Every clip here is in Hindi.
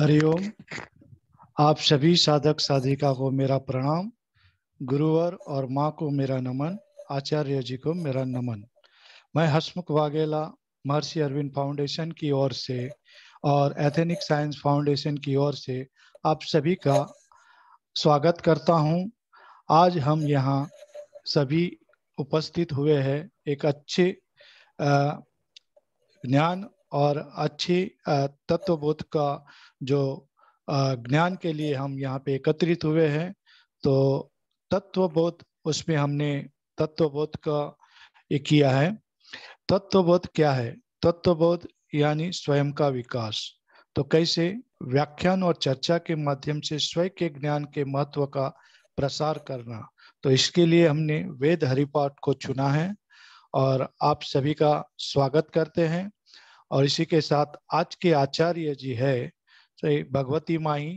हरिओम आप सभी साधक साधिका को मेरा प्रणाम गुरुवर और माँ को मेरा नमन आचार्य जी को मेरा नमन मैं हसमुख वाघेला महर्षि अरविंद फाउंडेशन की ओर से और एथेनिक साइंस फाउंडेशन की ओर से आप सभी का स्वागत करता हूँ आज हम यहाँ सभी उपस्थित हुए हैं एक अच्छे ज्ञान और तत्व तत्वबोध का जो ज्ञान के लिए हम यहाँ पे एकत्रित हुए हैं तो तत्वबोध उसमें हमने तत्वबोध का ये किया है तत्व बोध क्या है तत्व बोध यानी स्वयं का विकास तो कैसे व्याख्यान और चर्चा के माध्यम से स्वयं के ज्ञान के महत्व का प्रसार करना तो इसके लिए हमने वेद हरिपाठ को चुना है और आप सभी का स्वागत करते हैं और इसी के साथ आज के आचार्य जी है भगवती माई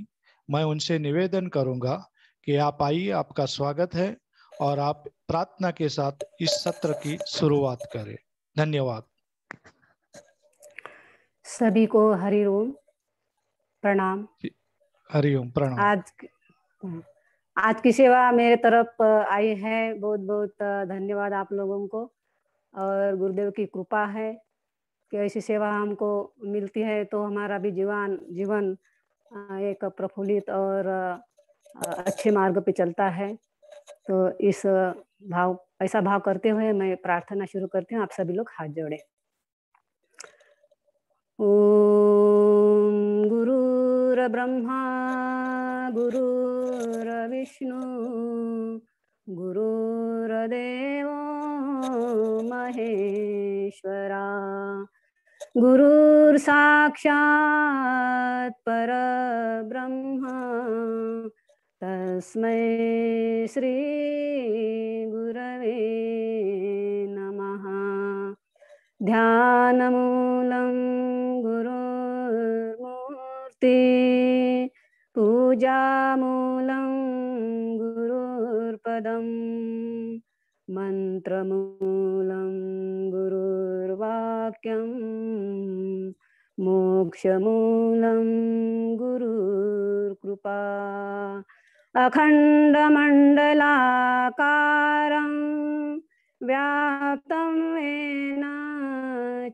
मैं उनसे निवेदन करूंगा कि आप आइए आपका स्वागत है और आप प्रार्थना के साथ इस सत्र की शुरुआत करें धन्यवाद सभी को हरिओम प्रणाम हरिओम प्रणाम आज आज की सेवा मेरे तरफ आई है बहुत बहुत धन्यवाद आप लोगों को और गुरुदेव की कृपा है कि ऐसी सेवा हमको मिलती है तो हमारा भी जीवन जीवन एक प्रफुल्लित और अच्छे मार्ग पे चलता है तो इस भाव ऐसा भाव करते हुए मैं प्रार्थना शुरू करती हूँ आप सभी लोग हाथ जोड़े ओम गुरुर ब्रह्मा गुरुर विष्णु देव गुरुर्साक्षात् परब्रह्मा तस्मै श्रीगुरवे नमः ध्यानमूलं गुरुर्मूर्ति पूजामूलं गुरुर्पदम् मन्त्रमूलं गुरुर्वाक्यं मोक्षमूलं गुरुर्कृपा अखण्डमण्डलाकारं व्याप्तं येन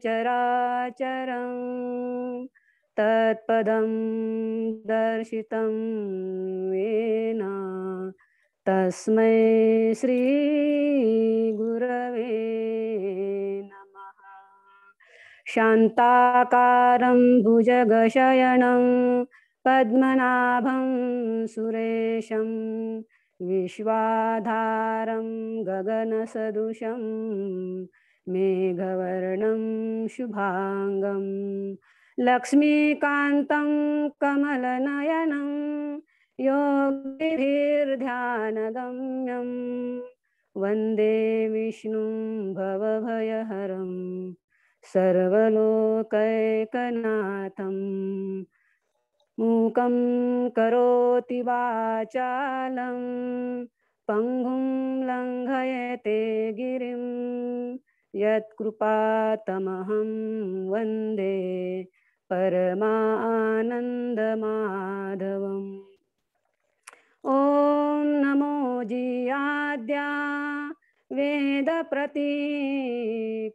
चराचरम् तत्पदं दर्शितं येन तस्मै श्रीगुरवे नमः शान्ताकारं भुजगशयनं पद्मनाभं सुरेशं विश्वाधारं गगनसदृशं मेघवर्णं शुभाङ्गं लक्ष्मीकान्तं कमलनयनं योगिभिर्ध्यानगम्यं वन्दे विष्णुं भवभयहरं सर्वलोकैकनाथं मूकं करोति वाचालं पङ्गुं लङ्घयते गिरिं यत्कृपातमहं वन्दे परमानन्द प्रतिपाद्या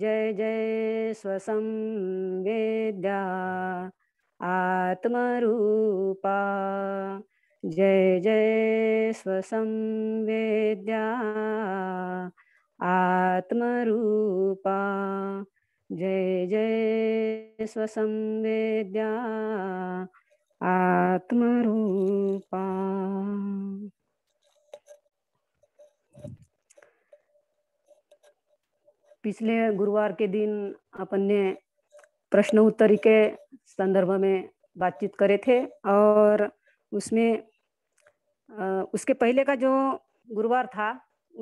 जय जय स्वसंवेद्या आत्मरूपा जय जय स्वसंवेद्या आत्मरूपा जय जय स्वसंवेद्या आत्मरूपा पिछले गुरुवार के दिन अपन ने प्रश्न उत्तरी के संदर्भ में बातचीत करे थे और उसमें उसके पहले का जो गुरुवार था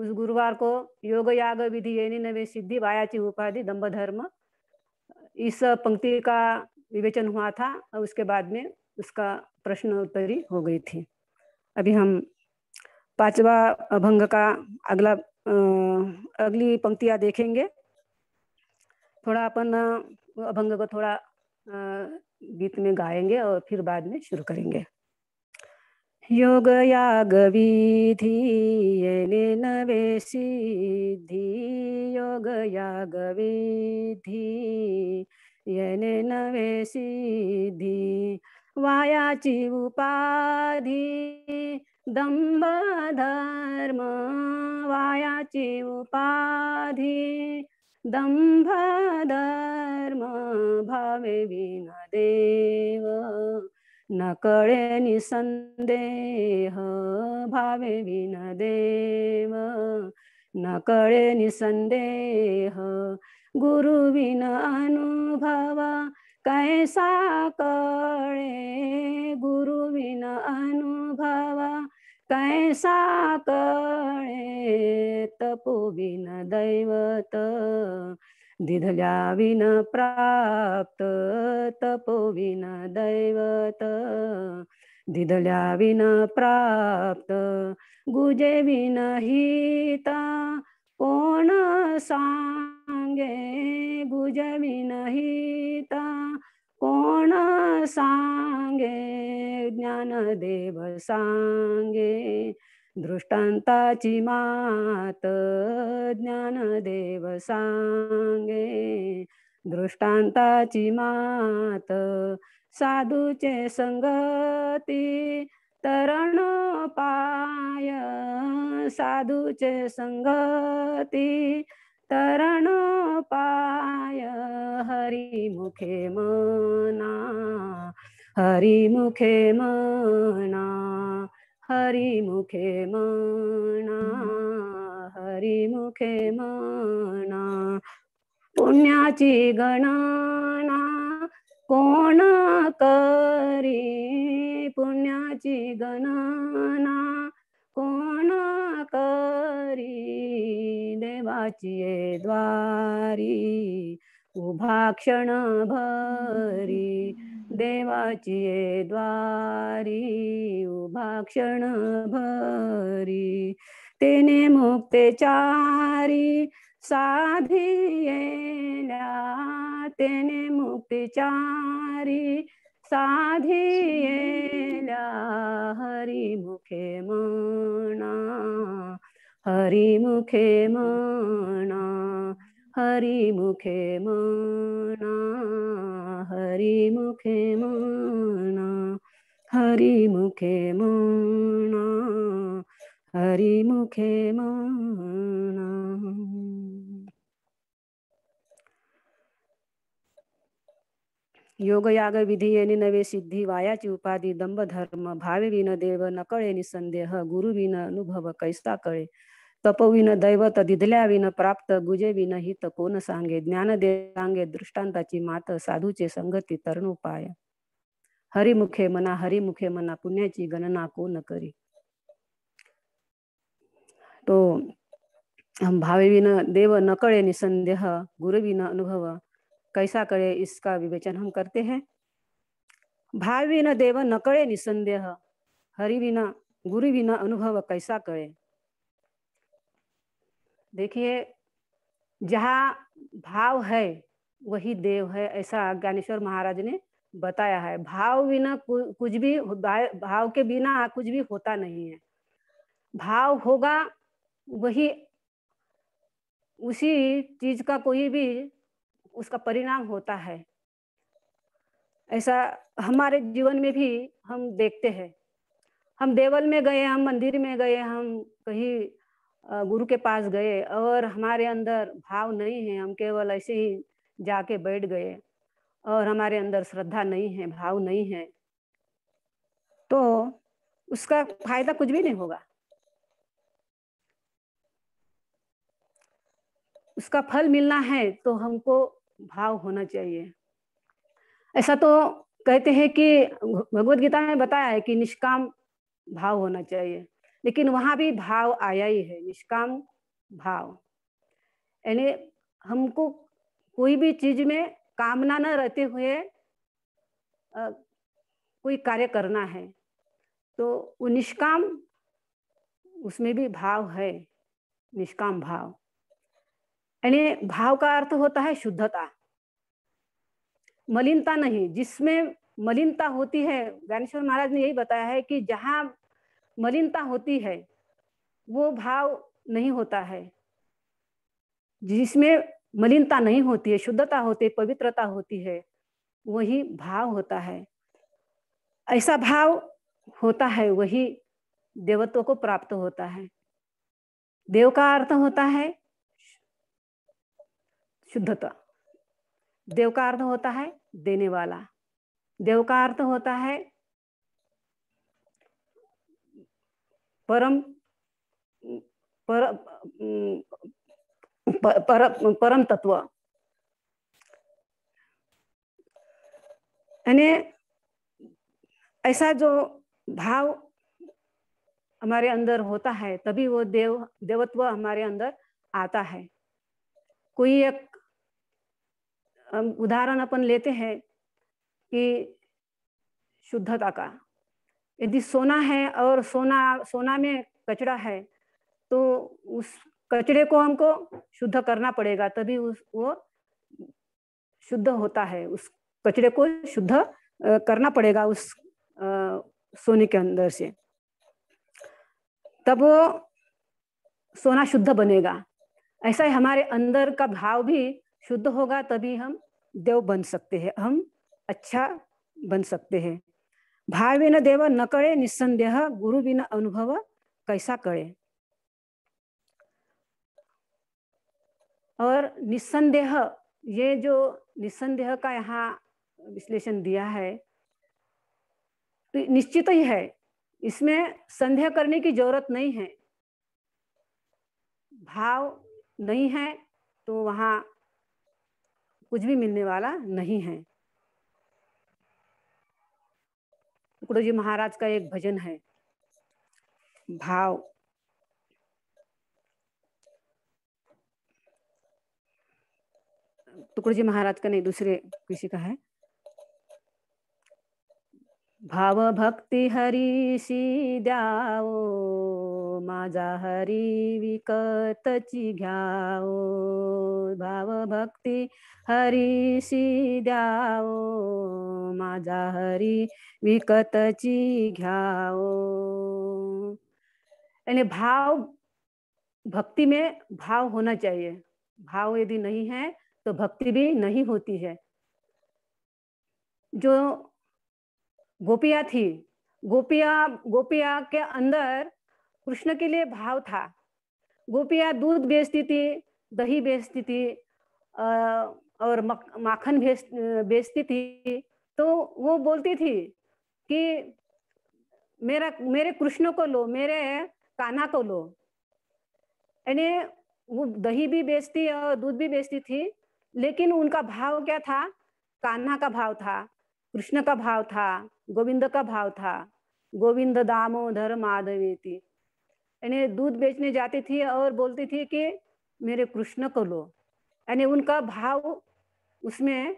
उस गुरुवार को योग याग विधि यानी नवे सिद्धि वायाची उपाधि दम्भ धर्म इस पंक्ति का विवेचन हुआ था और उसके बाद में उसका प्रश्न उत्तरी हो गई थी अभी हम पांचवा अभंग का अगला अगली पंक्तियां देखेंगे थोड़ा अपन अभंग को थोड़ा गीत में गाएंगे और फिर बाद में शुरू करेंगे योग याग विधि नवे सिद्धि योग याग विधि नवे सिद्धि वायाची उपाधि दम्भ उपाधि दम्भधर्म भावे विना देव न कळे निसन्देह न कळे निसन्देह गुरुविना अनुभव कैसा कळे गुरुविना अनुभवा कैसा कळे तपोविन दैवत दिधल्या विन प्राप्त तपोविन दैवत दिधल्या विन प्राप्त गुजे विन हिता कोण सांगे गुजविन हिता कोण सांगे देव सांगे दृष्टांताची मात ज्ञान देव सांगे दृष्टांताची मात साधूचे संगती तरण पाय साधूचे संगती तरण तरणपाय हरिमुखे मना हरिमुखे मना हरिमुखे मना हरिमुखे मना पुण्याची गणना कोण करी पुण्याची गणना कोणा करी देवाची द्वारी उभा क्षण भरी देवाची द्वारी उभा क्षण भरी तेने मुक्तेचारी साधी येल्या तेने मुक्तेचारी साधिएला हरिमुखे मणा हरिमुखे मणा हरिमुखे मणा हरिमुखे मणा हरिमुखे मणा हरिमुखे मणा योगयाग विधि नवे सिद्धि वायाची उपाधि दंभ धर्म भावे विन देव न नि संदेह गुरु विन अनुभव कैसा कळे तपविन दैव तदिधल्या विन प्राप्त गुजे विन हित कोण सांगे ज्ञान दे सांगे दृष्टांताची मात साधूचे संगती तरणोपाय हरिमुखे मना हरिमुखे मना पुण्याची गणना कोण करी तो भावे विन देव न संदेह गुरु विन अनुभव कैसा करे इसका विवेचन हम करते हैं भाव बिना देव न करे निसंदेह हरि बिना गुरु बिना अनुभव कैसा करे देखिए जहाँ भाव है वही देव है ऐसा ज्ञानेश्वर महाराज ने बताया है भाव बिना कुछ भी भाव के बिना कुछ भी होता नहीं है भाव होगा वही उसी चीज का कोई भी उसका परिणाम होता है ऐसा हमारे जीवन में भी हम देखते हैं हम देवल में गए हम मंदिर में गए हम कहीं गुरु के पास गए और हमारे अंदर भाव नहीं है हम केवल ऐसे ही जाके बैठ गए और हमारे अंदर श्रद्धा नहीं है भाव नहीं है तो उसका फायदा कुछ भी नहीं होगा उसका फल मिलना है तो हमको भाव होना चाहिए ऐसा तो कहते हैं कि भगवत गीता में बताया है कि निष्काम भाव होना चाहिए लेकिन वहां भी भाव आया ही है निष्काम भाव यानी हमको कोई भी चीज में कामना न रहते हुए आ, कोई कार्य करना है तो वो निष्काम उसमें भी भाव है निष्काम भाव यानी भाव का अर्थ होता है शुद्धता मलिनता नहीं जिसमें मलिनता होती है ज्ञानेश्वर महाराज ने यही बताया है कि जहाँ मलिनता होती है वो भाव नहीं होता है जिसमें मलिनता नहीं होती है शुद्धता होती है पवित्रता होती है वही भाव होता है ऐसा भाव होता है वही देवत्व को प्राप्त होता है देव का अर्थ होता है शुद्धता देव का अर्थ होता है देने वाला देव का अर्थ होता है परम पर, पर, पर परम तत्व ऐसा जो भाव हमारे अंदर होता है तभी वो देव देवत्व हमारे अंदर आता है कोई एक उदाहरण अपन लेते हैं कि शुद्धता का यदि सोना है और सोना सोना में कचरा है तो उस कचरे को हमको शुद्ध करना पड़ेगा तभी उस वो शुद्ध होता है उस कचरे को शुद्ध करना पड़ेगा उस सोने के अंदर से तब वो सोना शुद्ध बनेगा ऐसा ही हमारे अंदर का भाव भी शुद्ध होगा तभी हम देव बन सकते हैं हम अच्छा बन सकते हैं भाव बिना देव न करे निस्संदेह गुरु बिना अनुभव कैसा करे और निस्संदेह ये जो निस्संदेह का यहाँ विश्लेषण दिया है तो निश्चित ही है इसमें संदेह करने की जरूरत नहीं है भाव नहीं है तो वहाँ कुछ भी मिलने वाला नहीं है गुरु जी महाराज का एक भजन है भाव टुकड़ू तो जी महाराज का नहीं दूसरे किसी का है भाव हरी हरीशी द्याओ माझा हरी विकतची घ्याओ हरी हरीशी द्याओ माझा हरी विकतची घ्याओ यानी भाव भक्ति में भाव होना चाहिए भाव यदि नहीं है तो भक्ति भी नहीं होती है जो गोपिया थी गोपिया गोपिया के अंदर कृष्ण के लिए भाव था गोपिया दूध बेचती थी दही बेचती थी और माखन बेच बेचती थी तो वो बोलती थी कि मेरा मेरे कृष्ण को लो मेरे कान्हा को लो यानी वो दही भी बेचती और दूध भी बेचती थी लेकिन उनका भाव क्या था कान्हा का भाव था कृष्ण का भाव था गोविंद का भाव था गोविंद दामोदर थी यानी दूध बेचने जाती थी और बोलती थी कि मेरे कृष्ण को लो यानी उनका भाव उसमें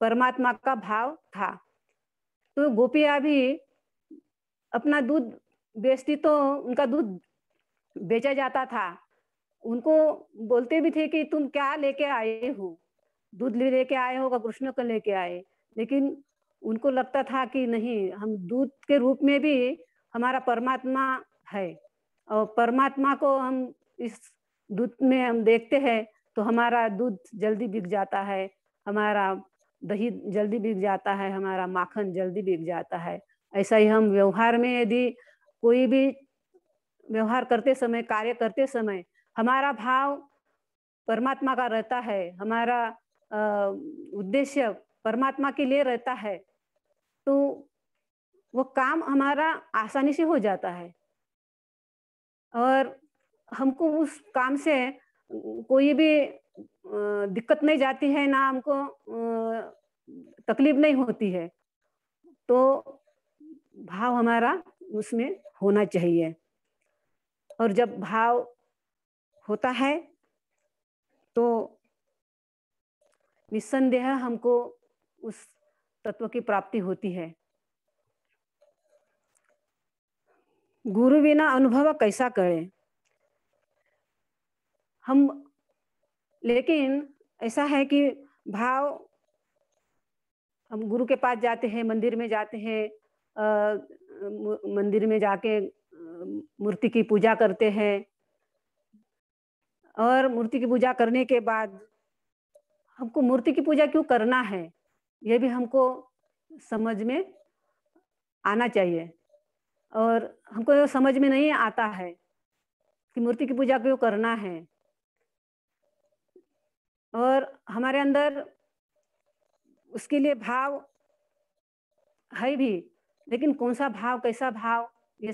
परमात्मा का भाव था तो गोपिया भी अपना दूध बेचती तो उनका दूध बेचा जाता था उनको बोलते भी थे कि तुम क्या लेके आए हो दूध लेके आए हो का कृष्ण को लेके आए लेकिन उनको लगता था कि नहीं हम दूध के रूप में भी हमारा परमात्मा है और परमात्मा को हम इस दूध में हम देखते हैं तो हमारा दूध जल्दी बिक जाता है हमारा दही जल्दी बिक जाता है हमारा माखन जल्दी बिक जाता है ऐसा ही हम व्यवहार में यदि कोई भी व्यवहार करते समय कार्य करते समय हमारा भाव परमात्मा का रहता है हमारा उद्देश्य परमात्मा के लिए रहता है तो वो काम हमारा आसानी से हो जाता है और हमको उस काम से कोई भी दिक्कत नहीं जाती है ना हमको तकलीफ नहीं होती है तो भाव हमारा उसमें होना चाहिए और जब भाव होता है तो निस्संदेह हमको उस तत्व की प्राप्ति होती है गुरु बिना अनुभव कैसा करें हम लेकिन ऐसा है कि भाव हम गुरु के पास जाते हैं मंदिर में जाते हैं मंदिर में जाके मूर्ति की पूजा करते हैं और मूर्ति की पूजा करने के बाद हमको मूर्ति की पूजा क्यों करना है ये भी हमको समझ में आना चाहिए और हमको ये समझ में नहीं आता है कि मूर्ति की पूजा क्यों करना है और हमारे अंदर उसके लिए भाव है भी लेकिन कौन सा भाव कैसा भाव ये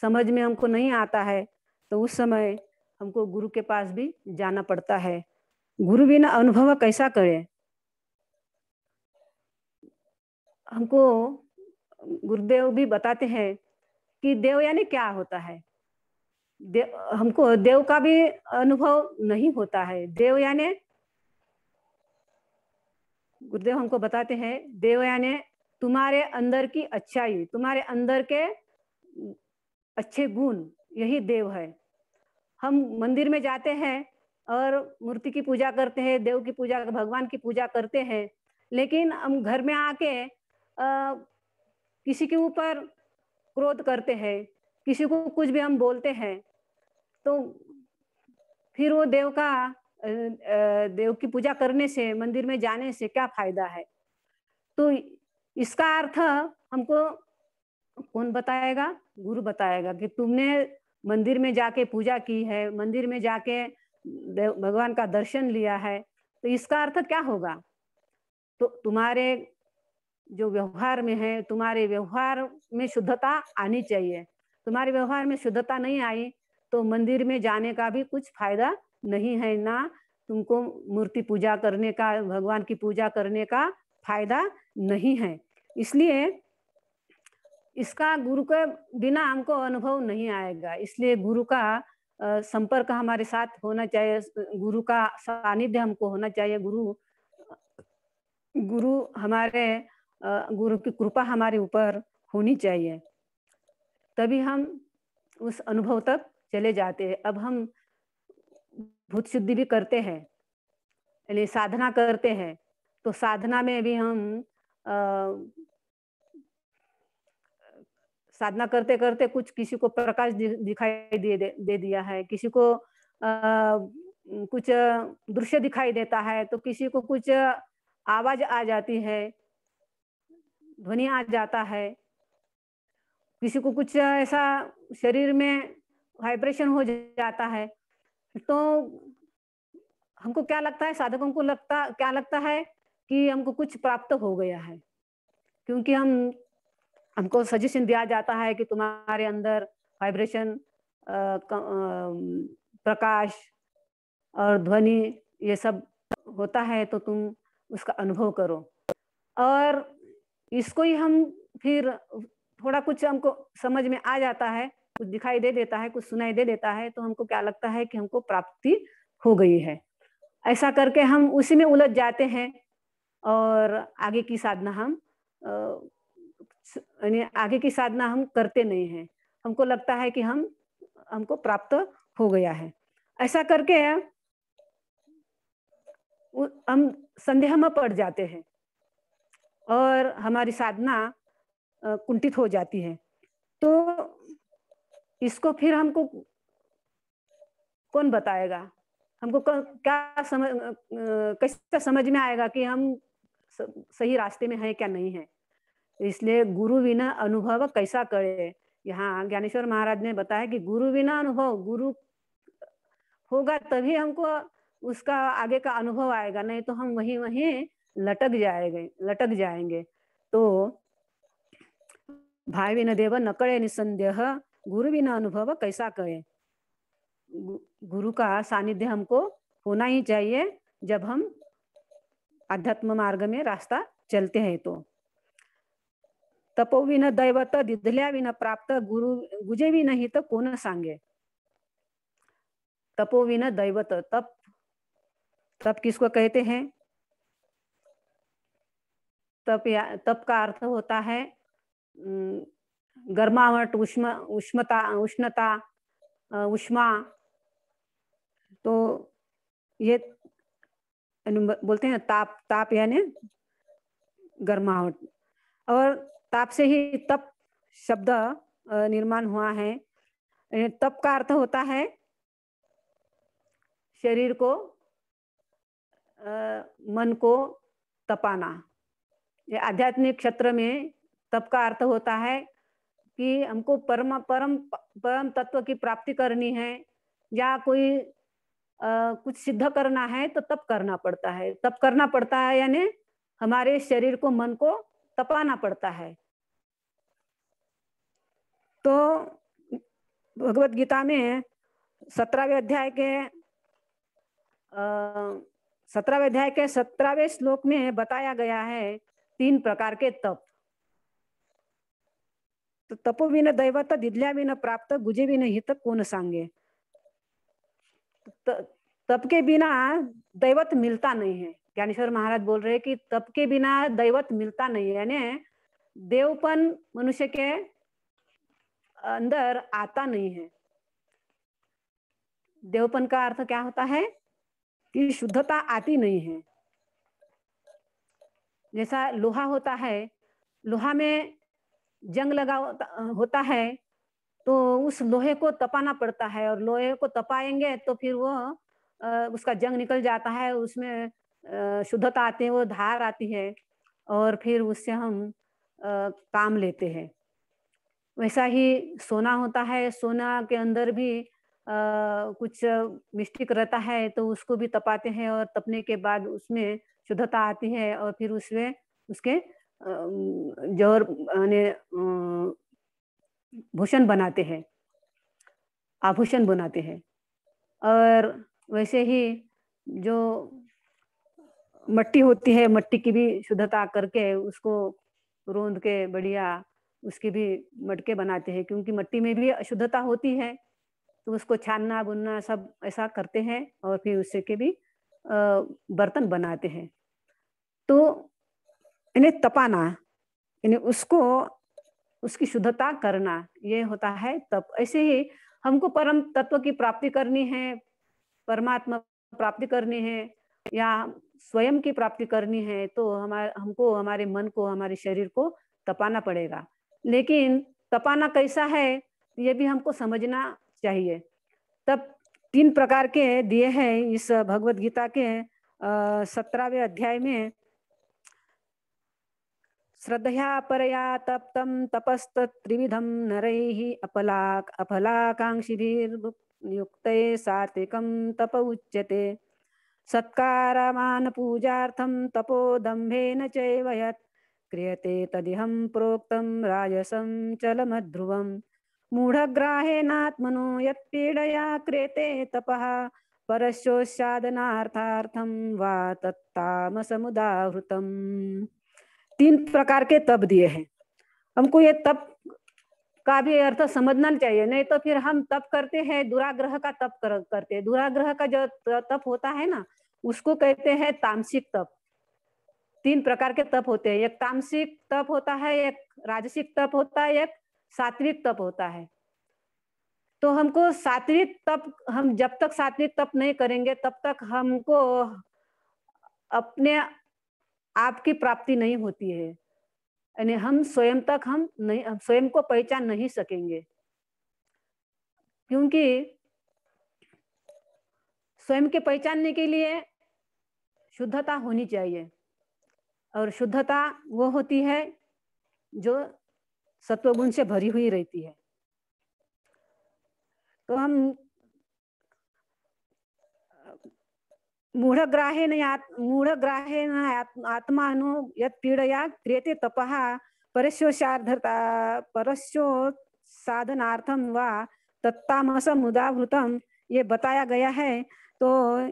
समझ में हमको नहीं आता है तो उस समय हमको गुरु के पास भी जाना पड़ता है गुरु बिना अनुभव कैसा करे हमको गुरुदेव भी बताते हैं कि देव यानी क्या होता है देव हमको देव का भी अनुभव नहीं होता है देव यानी गुरुदेव हमको बताते हैं देव यानी तुम्हारे अंदर की अच्छाई तुम्हारे अंदर के अच्छे गुण यही देव है हम मंदिर में जाते हैं और मूर्ति की पूजा करते हैं देव की पूजा भगवान की पूजा करते हैं लेकिन हम घर में आके आ, किसी के ऊपर क्रोध करते हैं किसी को कुछ भी हम बोलते हैं तो फिर वो देव का देव की पूजा करने से मंदिर में जाने से क्या फायदा है तो इसका अर्थ हमको कौन बताएगा गुरु बताएगा कि तुमने मंदिर में जाके पूजा की है मंदिर में जाके भगवान का दर्शन लिया है तो इसका अर्थ क्या होगा तो तुम्हारे जो व्यवहार में है तुम्हारे व्यवहार में शुद्धता आनी चाहिए तुम्हारे व्यवहार में शुद्धता नहीं आई तो मंदिर में जाने का भी कुछ फायदा नहीं है ना तुमको मूर्ति पूजा करने का भगवान की पूजा करने का फायदा नहीं है इसलिए इसका गुरु के बिना हमको अनुभव नहीं आएगा इसलिए गुरु का संपर्क हमारे साथ होना चाहिए गुरु का सानिध्य हमको होना चाहिए गुरु गुरु हमारे गुरु की कृपा हमारे ऊपर होनी चाहिए तभी हम उस अनुभव तक चले जाते हैं अब हम भूत शुद्धि भी करते हैं यानी साधना करते हैं तो साधना में भी हम आ, साधना करते करते कुछ किसी को प्रकाश दिखाई दे, दे, दे दिया है किसी को आ, कुछ दृश्य दिखाई देता है तो किसी को कुछ आवाज आ जाती है ध्वनि आ जाता है किसी को कुछ ऐसा शरीर में वाइब्रेशन हो जाता है तो हमको क्या लगता है साधकों को लगता क्या लगता है कि हमको कुछ प्राप्त हो गया है क्योंकि हम हमको सजेशन दिया जाता है कि तुम्हारे अंदर वाइब्रेशन प्रकाश और ध्वनि ये सब होता है तो तुम उसका अनुभव करो और इसको ही हम फिर थोड़ा कुछ हमको समझ में आ जाता है कुछ दिखाई दे देता है कुछ सुनाई दे देता है तो हमको क्या लगता है कि हमको प्राप्ति हो गई है ऐसा करके हम उसी में उलझ जाते हैं और आगे की साधना हम यानी आगे की साधना हम करते नहीं हैं हमको लगता है कि हम हमको प्राप्त हो गया है ऐसा करके हम संदेह में पड़ जाते हैं और हमारी साधना कुंठित हो जाती है तो इसको फिर हमको कौन बताएगा हमको क्या समझ कैसा समझ में आएगा कि हम सही रास्ते में है क्या नहीं है इसलिए गुरु बिना अनुभव कैसा करे यहाँ ज्ञानेश्वर महाराज ने बताया कि गुरु बिना अनुभव गुरु होगा तभी हमको उसका आगे का अनुभव आएगा नहीं तो हम वहीं वहीं लटक जाएंगे लटक जाएंगे तो भाई बिना देव न करे निसंदेह गुरु बिना अनुभव कैसा करे गुरु का सानिध्य हमको होना ही चाहिए जब हम अध्यात्म मार्ग में रास्ता चलते हैं तो तपोविन दैवत दिधल्या विन प्राप्त गुरु गुजे भी नहीं तो कोण सांगे तपोविन दैवत तप तप किसको कहते हैं तप या तप का अर्थ होता है गर्मावट उष्म उष्मता उष्णता उष्मा तो ये बोलते हैं ताप ताप यानी गर्मावट और ताप से ही तप शब्द निर्माण हुआ है तप का अर्थ होता है शरीर को मन को तपाना आध्यात्मिक क्षेत्र में तप का अर्थ होता है कि हमको परम परम परम तत्व की प्राप्ति करनी है या कोई आ, कुछ सिद्ध करना है तो तप करना पड़ता है तप करना पड़ता है यानी हमारे शरीर को मन को तपाना पड़ता है तो भगवत गीता में सत्रहवें अध्याय के अः सत्रहवें अध्याय के सत्रहवें श्लोक में बताया गया है तीन प्रकार के तप तो तपोविन दैवत दिदल्याविन प्राप्त गुजे गुजेविन हित को सांगे तप के बिना दैवत मिलता नहीं है ज्ञानेश्वर महाराज बोल रहे कि तप के बिना दैवत मिलता नहीं है यानी देवपन मनुष्य के अंदर आता नहीं है देवपन का अर्थ क्या होता है कि शुद्धता आती नहीं है जैसा लोहा होता है लोहा में जंग लगा होता है तो उस लोहे को तपाना पड़ता है और लोहे को तपाएंगे तो फिर वो उसका जंग निकल जाता है उसमें शुद्धता आती है वो धार आती है और फिर उससे हम काम लेते हैं वैसा ही सोना होता है सोना के अंदर भी कुछ मिस्टिक रहता है तो उसको भी तपाते हैं और तपने के बाद उसमें शुद्धता आती है और फिर उसमें उसके जोर भूषण बनाते हैं आभूषण बनाते हैं और वैसे ही जो मट्टी होती है मट्टी की भी शुद्धता करके उसको रोंद के बढ़िया उसकी भी मटके बनाते हैं क्योंकि मट्टी में भी अशुद्धता होती है तो उसको छानना बुनना सब ऐसा करते हैं और फिर उससे के भी बर्तन बनाते हैं तो इन्हें तपाना यानी उसको उसकी शुद्धता करना ये होता है तप ऐसे ही हमको परम तत्व की प्राप्ति करनी है परमात्मा प्राप्ति करनी है या स्वयं की प्राप्ति करनी है तो हमारे हमको हमारे मन को हमारे शरीर को तपाना पड़ेगा लेकिन तपाना कैसा है ये भी हमको समझना चाहिए तब तीन प्रकार के दिए हैं इस भगवत गीता के सत्रहवें अध्याय में श्रद्धया परया तप्तं तपस्तत्त्रिविधं नरैः अपलाक् अफलाकाङ्क्षिभिर्युक्ते सात्विकं तप उच्यते सत्कारमानपूजार्थं तपोदम्भेन चैव यत् क्रियते तदिहं प्रोक्तं राजसं चलमध्रुवं मूढग्राहेनात्मनो यत्पीडया क्रियते तपः परश्चोत्सादनार्थार्थं वा तत्तामसमुदाहृतम् तीन प्रकार के तप दिए हैं हमको ये तप का भी अर्थ समझना चाहिए नहीं तो फिर हम तप करते हैं दुराग्रह का तप कर, करते हैं दुराग्रह का जो तप होता है ना उसको कहते हैं तामसिक तप तीन प्रकार के तप होते हैं एक तामसिक तप होता है एक राजसिक तप होता है एक सात्विक तप होता है तो हमको सात्विक तप हम जब तक सात्विक तप नहीं करेंगे तब तक हमको अपने आपकी प्राप्ति नहीं होती है यानी हम स्वयं तक हम नहीं स्वयं को पहचान नहीं सकेंगे क्योंकि स्वयं के पहचानने के लिए शुद्धता होनी चाहिए और शुद्धता वो होती है जो सत्वगुण से भरी हुई रहती है तो हम मूढग्राहेण मूढ़ ग्राहे आत्मानो यत् पीडया क्रियते तपः परस्योशार्धता परस्यो साधनार्थम व तत्तामस मुदाभृतम ये बताया गया है तो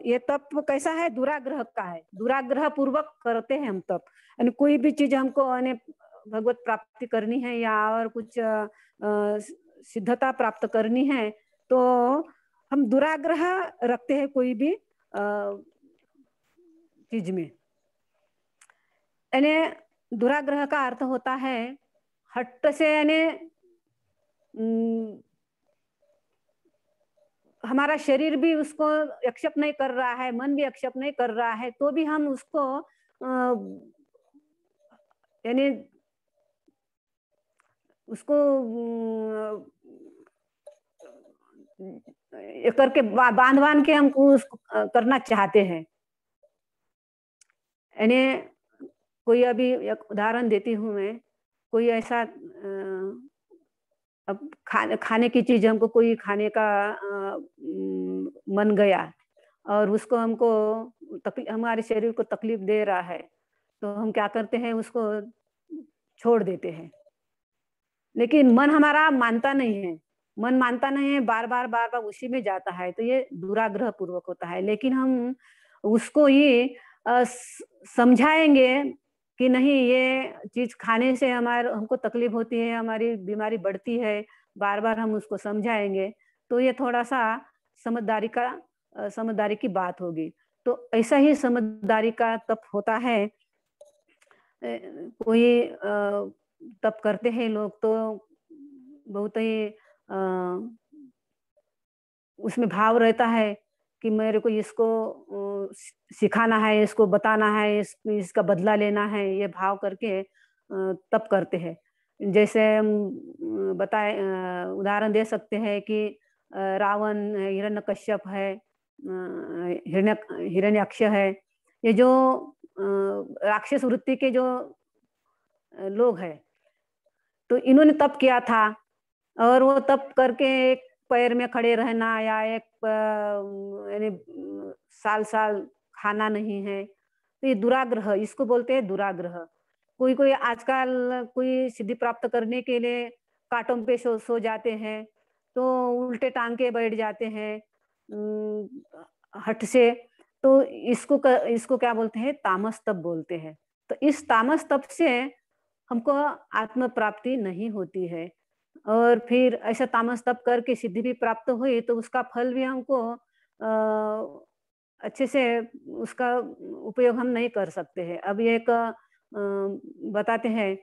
ये तप कैसा है दुराग्रह का है दुराग्रह पूर्वक करते हैं हम तप यानी कोई भी चीज हमको भगवत प्राप्ति करनी है या और कुछ सिद्धता प्राप्त करनी है तो हम दुराग्रह रखते हैं कोई भी चीज में यानी दुराग्रह का अर्थ होता है हट्ट से यानी हम्म, हमारा शरीर भी उसको एक्सेप्ट नहीं कर रहा है मन भी एक्सेप्ट नहीं कर रहा है तो भी हम उसको यानी उसको करके बांध बांध के हम उसको करना चाहते हैं यानी कोई अभी एक उदाहरण देती हूँ मैं कोई ऐसा अब खाने खाने की चीज हमको कोई खाने का आ, मन गया और उसको हमको तकलीफ हमारे शरीर को तकलीफ दे रहा है तो हम क्या करते हैं उसको छोड़ देते हैं लेकिन मन हमारा मानता नहीं है मन मानता नहीं है बार बार बार बार उसी में जाता है तो ये दुराग्रह पूर्वक होता है लेकिन हम उसको ही समझाएंगे कि नहीं ये चीज खाने से हमारे हमको तकलीफ होती है हमारी बीमारी बढ़ती है बार बार हम उसको समझाएंगे तो ये थोड़ा सा समझदारी का समझदारी की बात होगी तो ऐसा ही समझदारी का तप होता है कोई तप करते हैं लोग तो बहुत ही उसमें भाव रहता है कि मेरे को इसको सिखाना है इसको बताना है इस, इसका बदला लेना है ये भाव करके तप करते हैं जैसे हम बताए उदाहरण दे सकते हैं कि रावण हिरण्य कश्यप है हिरण्य हिरण्याक्ष है ये जो राक्षस वृत्ति के जो लोग हैं तो इन्होंने तप किया था और वो तप करके एक पैर में खड़े रहना या एक यानी साल साल खाना नहीं है तो ये दुराग्रह इसको बोलते हैं दुराग्रह कोई कोई आजकल कोई सिद्धि प्राप्त करने के लिए काटों पे सो सो जाते हैं तो उल्टे टांग के बैठ जाते हैं हट से तो इसको कर, इसको क्या बोलते हैं तामस तप बोलते हैं तो इस तामस तप से हमको आत्म प्राप्ति नहीं होती है और फिर ऐसा तामस तप करके सिद्धि भी प्राप्त हुई तो उसका फल भी हमको अच्छे से उसका उपयोग हम नहीं कर सकते हैं अब एक बताते हैं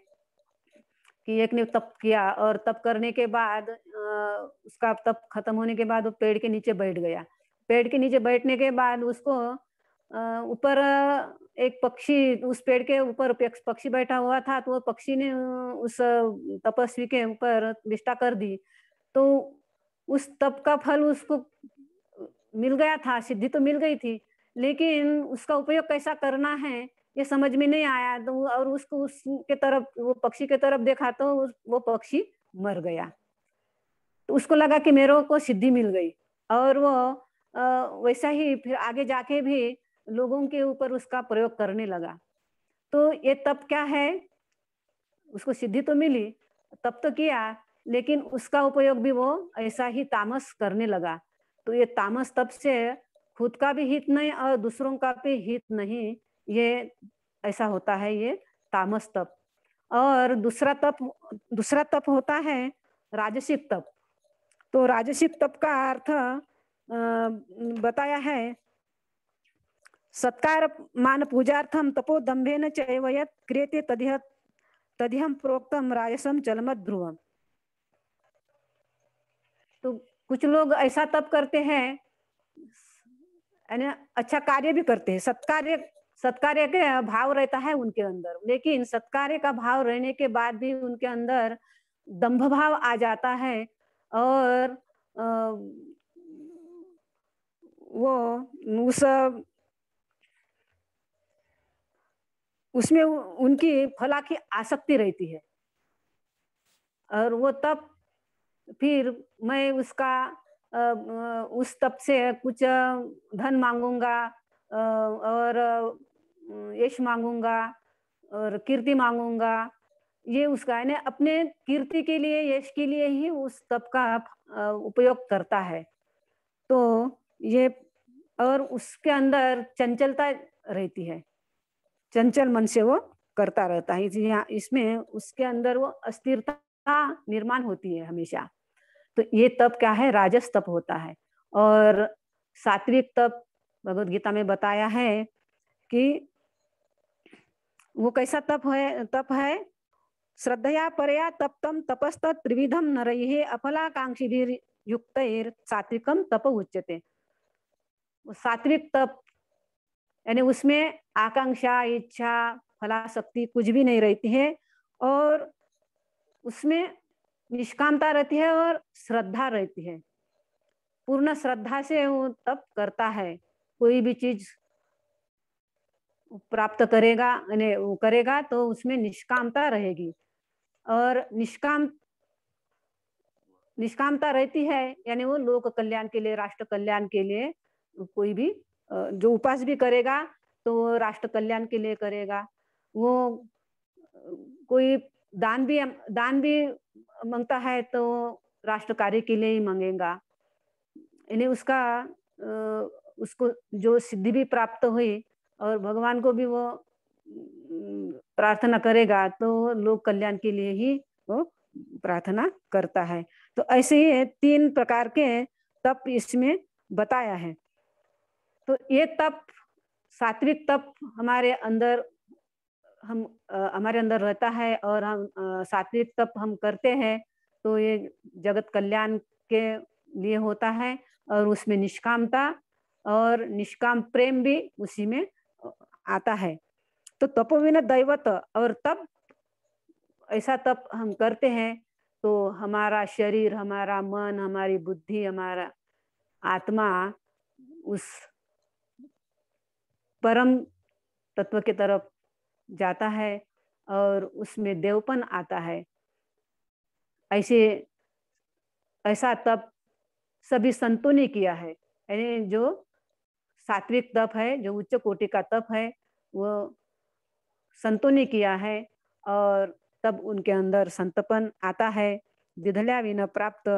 कि एक ने तप किया और तप करने के बाद उसका तप खत्म होने के बाद वो पेड़ के नीचे बैठ गया पेड़ के नीचे बैठने के बाद उसको ऊपर एक पक्षी उस पेड़ के ऊपर पक्षी बैठा हुआ था तो वो पक्षी ने उस तपस्वी के ऊपर निष्ठा कर दी तो उस तप का फल उसको मिल गया था सिद्धि तो मिल गई थी लेकिन उसका उपयोग कैसा करना है ये समझ में नहीं आया तो और उसको उसके तरफ वो पक्षी के तरफ देखा तो वो पक्षी मर गया तो उसको लगा कि मेरे को सिद्धि मिल गई और वो वैसा ही फिर आगे जाके भी लोगों के ऊपर उसका प्रयोग करने लगा तो ये तप क्या है उसको सिद्धि तो मिली तप तो किया लेकिन उसका उपयोग भी वो ऐसा ही तामस करने लगा तो ये तामस तप से खुद का भी हित नहीं और दूसरों का भी हित नहीं ये ऐसा होता है ये तामस तप और दूसरा तप दूसरा तप होता है राजसिक तप तो राजसिक तप का अर्थ बताया है सत्कारमान पूजार्थं तपोदम्भेन चैव यत् क्रियते तदिह तदिह प्रोक्तं रायसम चलमत ध्रुवम तो कुछ लोग ऐसा तप करते हैं अच्छा कार्य भी करते हैं सत्कार्य सत्कार्य के भाव रहता है उनके अंदर लेकिन सत्कार्य का भाव रहने के बाद भी उनके अंदर दंभ भाव आ जाता है और वो उस उसमें उनकी फला की आसक्ति रहती है और वो तप फिर मैं उसका उस तप से कुछ धन मांगूंगा और यश मांगूंगा और कीर्ति मांगूंगा ये उसका यानी अपने कीर्ति के लिए यश के लिए ही उस तप का उपयोग करता है तो ये और उसके अंदर चंचलता रहती है चंचल मन से वो करता रहता है हाँ, इसमें उसके अंदर वो अस्थिरता निर्माण होती है हमेशा तो ये तप क्या है राजस तप होता है और सात्विक तप भगवत गीता में बताया है कि वो कैसा तप है तप है श्रद्धया परया तप्तम तपस्त त्रिविधम नरिहे अफलाकांक्षी युक्त सात्विकम तप उच्चते सात्विक तप यानी उसमें आकांक्षा इच्छा फलाशक्ति कुछ भी नहीं रहती है और उसमें निष्कामता रहती है और श्रद्धा रहती है पूर्ण श्रद्धा से वो तब करता है कोई भी चीज प्राप्त करेगा यानी करेगा तो उसमें निष्कामता रहेगी और निष्काम निष्कामता रहती है यानी वो लोक कल्याण के लिए राष्ट्र कल्याण के लिए कोई भी जो उपास भी करेगा तो वो राष्ट्र कल्याण के लिए करेगा वो कोई दान भी दान भी मांगता है तो राष्ट्र कार्य के लिए ही मांगेगा यानी उसका उसको जो सिद्धि भी प्राप्त हुई और भगवान को भी वो प्रार्थना करेगा तो लोक कल्याण के लिए ही वो प्रार्थना करता है तो ऐसे ही तीन प्रकार के तप इसमें बताया है तो ये तप सात्विक तप हमारे अंदर हम आ, हमारे अंदर रहता है और हम सात्विक तप हम करते हैं तो ये जगत कल्याण के लिए होता है और उसमें निष्कामता और निष्काम प्रेम भी उसी में आता है तो तपोविन दैवत और तप ऐसा तप हम करते हैं तो हमारा शरीर हमारा मन हमारी बुद्धि हमारा आत्मा उस परम तत्व के तरफ जाता है और उसमें देवपन आता है ऐसे ऐसा तप सभी संतों ने किया है यानी जो सात्विक तप है जो उच्च कोटि का तप है वो संतों ने किया है और तब उनके अंदर संतपन आता है दिधल्या विन प्राप्त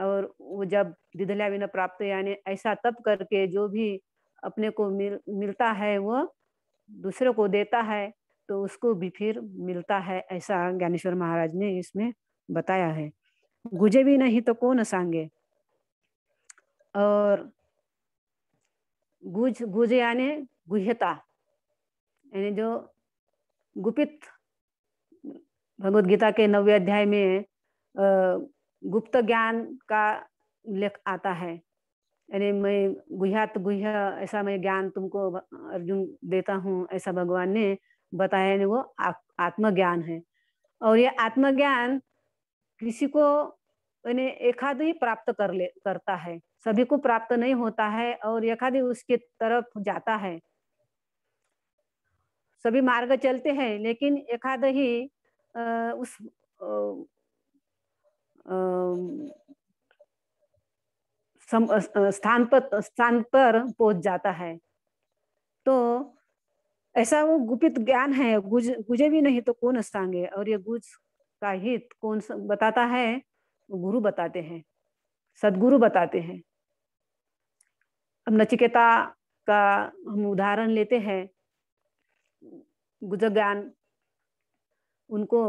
और वो जब दिधल्या विन प्राप्त यानी ऐसा तप करके जो भी अपने को मिल मिलता है वो दूसरे को देता है तो उसको भी फिर मिलता है ऐसा ज्ञानेश्वर महाराज ने इसमें बताया है गुजे भी नहीं तो कौन सांगे और गुज गुज यानी गुहता यानी जो गुपित भगवत गीता के नवे अध्याय में गुप्त ज्ञान का उल्लेख आता है यानी मैं गुहा तो गुहा ऐसा मैं ज्ञान तुमको अर्जुन देता हूँ ऐसा भगवान ने बताया ने वो आत्मज्ञान है और ये आत्मज्ञान किसी को यानी एकाध ही प्राप्त कर ले करता है सभी को प्राप्त नहीं होता है और एकाधी उसके तरफ जाता है सभी मार्ग चलते हैं लेकिन एकाध ही आ, उस आ, आ, सम स्थान पर स्थान पर पहुंच जाता है तो ऐसा वो गुपित ज्ञान है गुज गुजे भी नहीं तो कौन स्थांगे और ये गुज का हित कौन बताता है गुरु बताते हैं सदगुरु बताते हैं अब नचिकेता का हम उदाहरण लेते हैं गुज ज्ञान उनको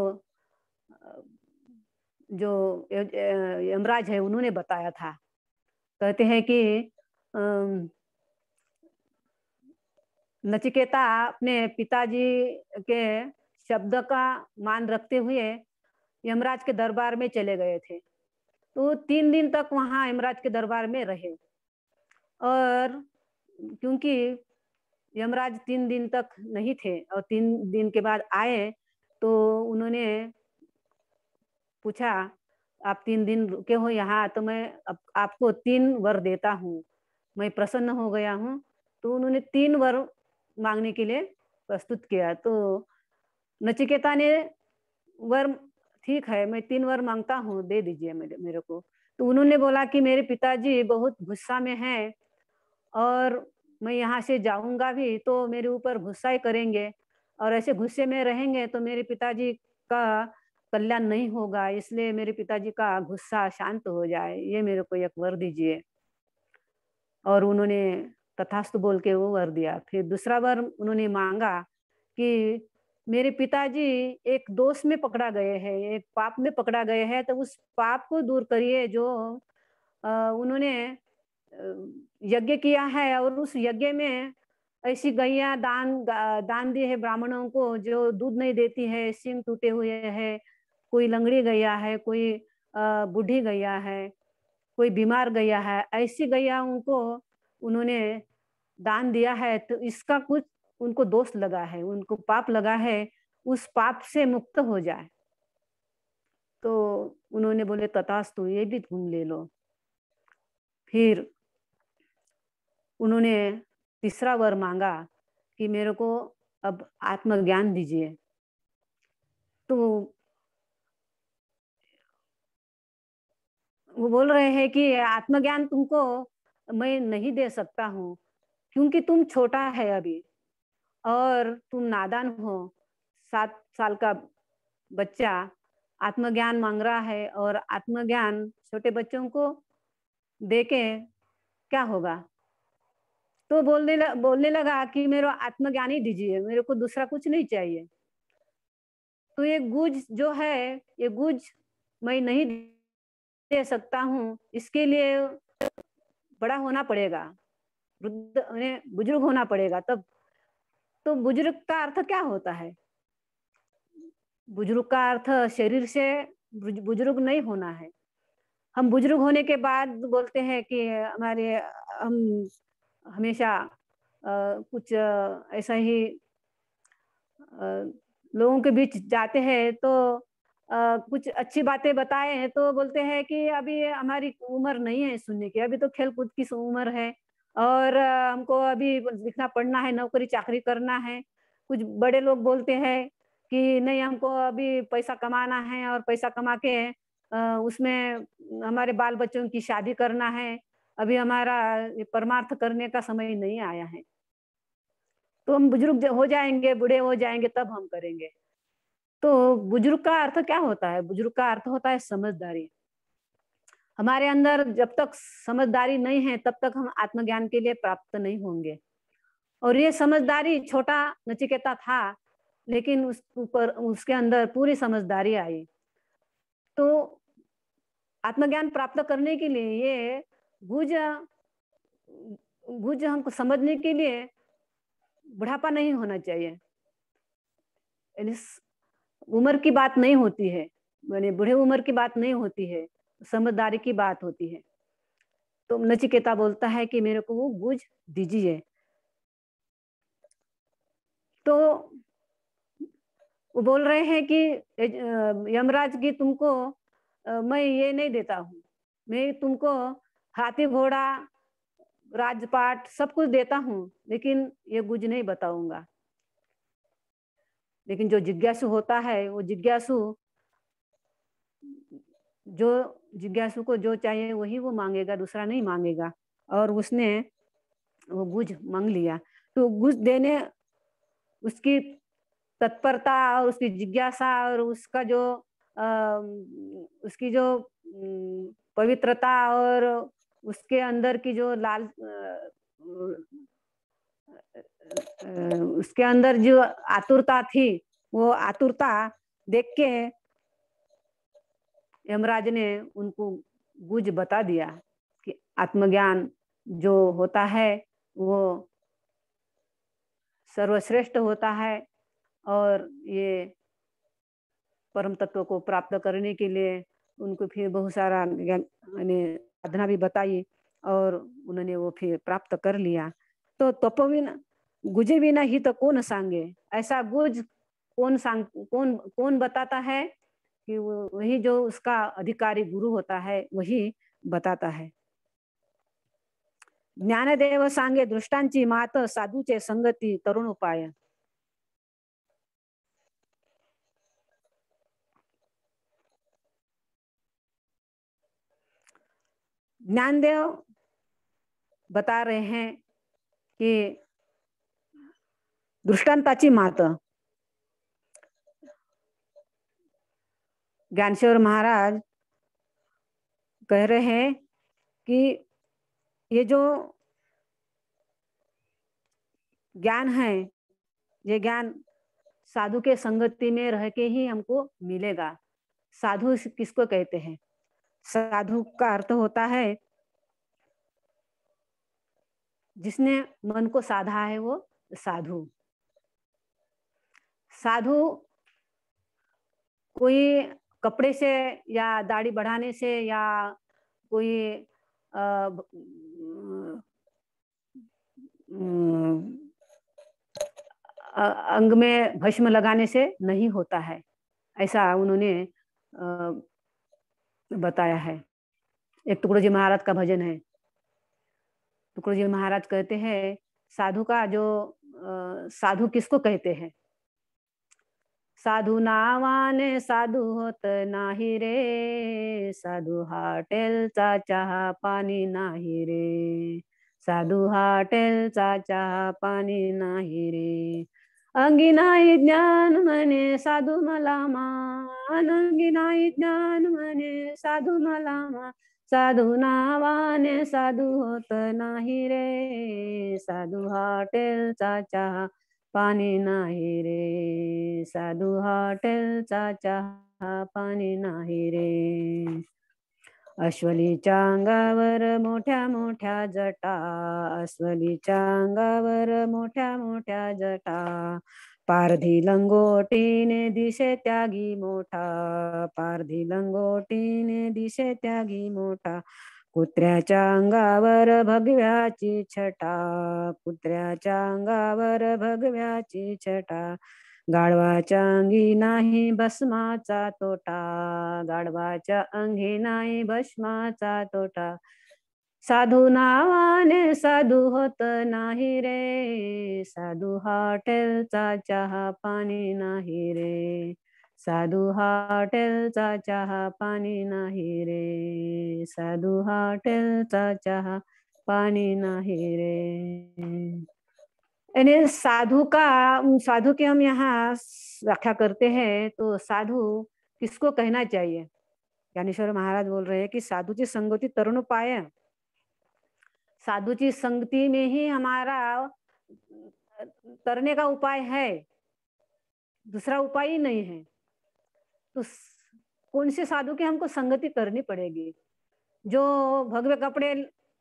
जो यमराज है उन्होंने बताया था कहते हैं कि नचिकेता अपने पिताजी के शब्द का मान रखते हुए यमराज के दरबार में चले गए थे तो तीन दिन तक वहां यमराज के दरबार में रहे और क्योंकि यमराज तीन दिन तक नहीं थे और तीन दिन के बाद आए तो उन्होंने पूछा आप तीन दिन रुके हो यहाँ तो मैं आप, आपको तीन वर देता हूँ मैं प्रसन्न हो गया हूँ तो उन्होंने तीन वर मांगने के लिए प्रस्तुत किया तो नचिकेता ने वर ठीक है मैं तीन वर मांगता हूँ दे दीजिए मेरे को तो उन्होंने बोला कि मेरे पिताजी बहुत गुस्सा में हैं और मैं यहाँ से जाऊंगा भी तो मेरे ऊपर गुस्सा ही करेंगे और ऐसे गुस्से में रहेंगे तो मेरे पिताजी का कल्याण नहीं होगा इसलिए मेरे पिताजी का गुस्सा शांत हो जाए ये मेरे को एक वर दीजिए और उन्होंने तथास्तु बोल के वो वर दिया फिर दूसरा वर उन्होंने मांगा कि मेरे पिताजी एक दोष में पकड़ा गए हैं एक पाप में पकड़ा गए हैं तो उस पाप को दूर करिए जो उन्होंने यज्ञ किया है और उस यज्ञ में ऐसी गैया दान दान दी है ब्राह्मणों को जो दूध नहीं देती है सिंह टूटे हुए है कोई लंगड़ी गैया है कोई बूढ़ी गैया है कोई बीमार गैया है ऐसी गैया को उन्होंने दान दिया है तो इसका कुछ उनको दोष लगा है उनको पाप लगा है उस पाप से मुक्त हो जाए तो उन्होंने बोले तथास्तु ये भी तुम ले लो फिर उन्होंने तीसरा वर मांगा कि मेरे को अब आत्मज्ञान दीजिए तो वो बोल रहे हैं कि आत्मज्ञान तुमको मैं नहीं दे सकता हूँ क्योंकि तुम छोटा है अभी और तुम नादान हो सात साल का बच्चा आत्मज्ञान मांग रहा है और आत्मज्ञान छोटे बच्चों को दे के क्या होगा तो बोलने लग, बोलने लगा कि मेरे आत्मज्ञान ही दीजिए मेरे को दूसरा कुछ नहीं चाहिए तो ये गुज जो है ये गुज मैं नहीं दे सकता हूँ इसके लिए बड़ा होना पड़ेगा वृद्ध बुजुर्ग होना पड़ेगा तब तो बुजुर्ग का अर्थ क्या होता है बुजुर्ग का अर्थ शरीर से बुजुर्ग नहीं होना है हम बुजुर्ग होने के बाद बोलते हैं कि हमारे हम हमेशा आ, कुछ ऐसा ही आ, लोगों के बीच जाते हैं तो कुछ अच्छी बातें बताए हैं तो बोलते हैं कि अभी हमारी उम्र नहीं है सुनने की अभी तो खेल कूद की उम्र है और हमको अभी लिखना पढ़ना है नौकरी चाकरी करना है कुछ बड़े लोग बोलते हैं कि नहीं हमको अभी पैसा कमाना है और पैसा कमा के उसमें हमारे बाल बच्चों की शादी करना है अभी हमारा परमार्थ करने का समय नहीं आया है तो हम बुजुर्ग हो जाएंगे बूढ़े हो जाएंगे तब हम करेंगे तो बुजुर्ग का अर्थ क्या होता है बुजुर्ग का अर्थ होता है समझदारी हमारे अंदर जब तक समझदारी नहीं है तब तक हम आत्मज्ञान के लिए प्राप्त नहीं होंगे और ये समझदारी छोटा नचिकेता था लेकिन उस ऊपर उसके अंदर पूरी समझदारी आई तो आत्मज्ञान प्राप्त करने के लिए ये भुज भुज हमको समझने के लिए बुढ़ापा नहीं होना चाहिए उम्र की बात नहीं होती है मैंने बूढ़े उम्र की बात नहीं होती है समझदारी की बात होती है तो नचिकेता बोलता है कि मेरे को वो बुझ दीजिए तो वो बोल रहे हैं कि यमराज की तुमको मैं ये नहीं देता हूँ मैं तुमको हाथी घोड़ा राजपाट सब कुछ देता हूँ लेकिन ये गुज नहीं बताऊंगा लेकिन जो जिज्ञासु होता है वो जिज्ञासु जो जिज्ञासु को जो चाहिए वही वो मांगेगा दूसरा नहीं मांगेगा और उसने वो गुज मांग लिया तो गुज देने उसकी तत्परता और उसकी जिज्ञासा और उसका जो आ, उसकी जो पवित्रता और उसके अंदर की जो लाल उसके अंदर जो आतुरता थी वो आतुरता देख के यमराज ने उनको गुज बता दिया कि आत्मज्ञान जो होता है वो सर्वश्रेष्ठ होता है और ये परम तत्व को प्राप्त करने के लिए उनको फिर बहुत सारा ज्ञान साधना भी बताई और उन्होंने वो फिर प्राप्त कर लिया तो तपोविन गुजे बिना ही तो कौन सांगे ऐसा गुज कौन सांग कौन कौन बताता है कि वही जो उसका अधिकारी गुरु होता है वही बताता है ज्ञानदेव सांगे दृष्टांची मात साधूचे संगति तरुण उपाय ज्ञानदेव बता रहे हैं कि दृष्टांता मात ज्ञानश्वर महाराज कह रहे हैं कि ये जो ज्ञान है ये ज्ञान साधु के संगति में रह के ही हमको मिलेगा साधु किसको कहते हैं साधु का अर्थ होता है जिसने मन को साधा है वो साधु साधु कोई कपड़े से या दाढ़ी बढ़ाने से या कोई आ, अंग में भस्म लगाने से नहीं होता है ऐसा उन्होंने बताया है एक टुकड़ो जी महाराज का भजन है टुकड़ो जी महाराज कहते हैं साधु का जो साधु किसको कहते हैं साधू नावाने साधू होत नाही रे साधू हॉटेलचा चहा पाणी नाही रे साधू हॉटेलचा चहा पाणी नाही रे अंगी नाही ज्ञान म्हणे साधू मला मान अंगी नाही ज्ञान म्हणे साधू मला मान साधू नावाने साधू होत नाही रे साधू हॉटेलचा चहा पाणी नाही रे साधू हॉटेलचा चहा पाणी नाही रे अश्वलीच्या अंगावर मोठ्या मोठ्या जटा अस्वलीच्या अंगावर मोठ्या मोठ्या जटा पारधी लंगोटीने दिशे त्यागी मोठा पारधी लंगोटीने दिशे त्यागी मोठा कुत्र्याच्या अंगावर भगव्याची छटा कुत्र्याच्या अंगावर भगव्याची छटा गाडवाच्या अंगी नाही भस्माचा तोटा गाडवाच्या अंगी नाही भस्माचा तोटा साधू नावाने साधू होत नाही रे साधू हॉटेलचा चहा पाणी नाही रे साधू हॉटेलचा चहा पानी नाही रे साधू हॉटेलचा चहा पानी नाही रे यानी साधु का साधु की हम यहाँ व्याख्या करते हैं तो साधु किसको कहना चाहिए ज्ञानेश्वर महाराज बोल रहे हैं कि साधु की संगति तरुण तरुणोपाय साधु की संगति में ही हमारा तरने का उपाय है दूसरा उपाय ही नहीं है तो कौन से साधु की हमको संगति करनी पड़ेगी जो भगवे कपड़े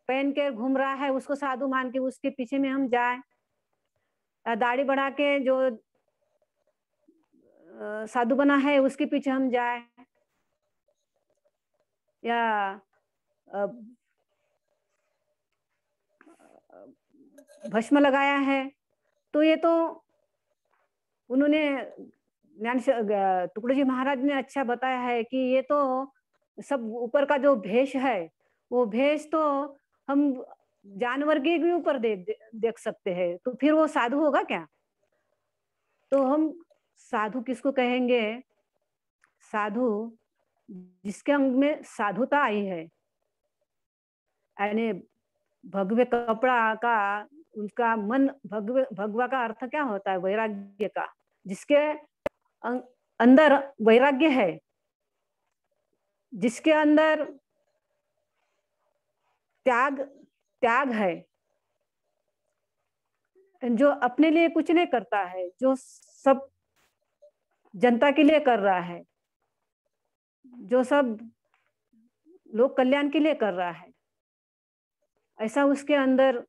पहन के घूम रहा है उसको साधु मान के उसके पीछे में हम जाए दाढ़ी बढ़ा के जो साधु बना है उसके पीछे हम जाए या भस्म लगाया है तो ये तो उन्होंने ज्ञान टुकड़ो जी महाराज ने अच्छा बताया है कि ये तो सब ऊपर का जो भेष है वो भेष तो हम जानवर के भी ऊपर दे, दे, देख सकते हैं तो फिर वो साधु होगा क्या तो हम साधु किसको कहेंगे साधु जिसके अंग में साधुता आई है यानी भगवे कपड़ा का उनका मन भगवे भगवा का अर्थ क्या होता है वैराग्य का जिसके अं, अंदर वैराग्य है जिसके अंदर त्याग त्याग है जो अपने लिए कुछ नहीं करता है जो सब जनता के लिए कर रहा है जो सब लोक कल्याण के लिए कर रहा है ऐसा उसके अंदर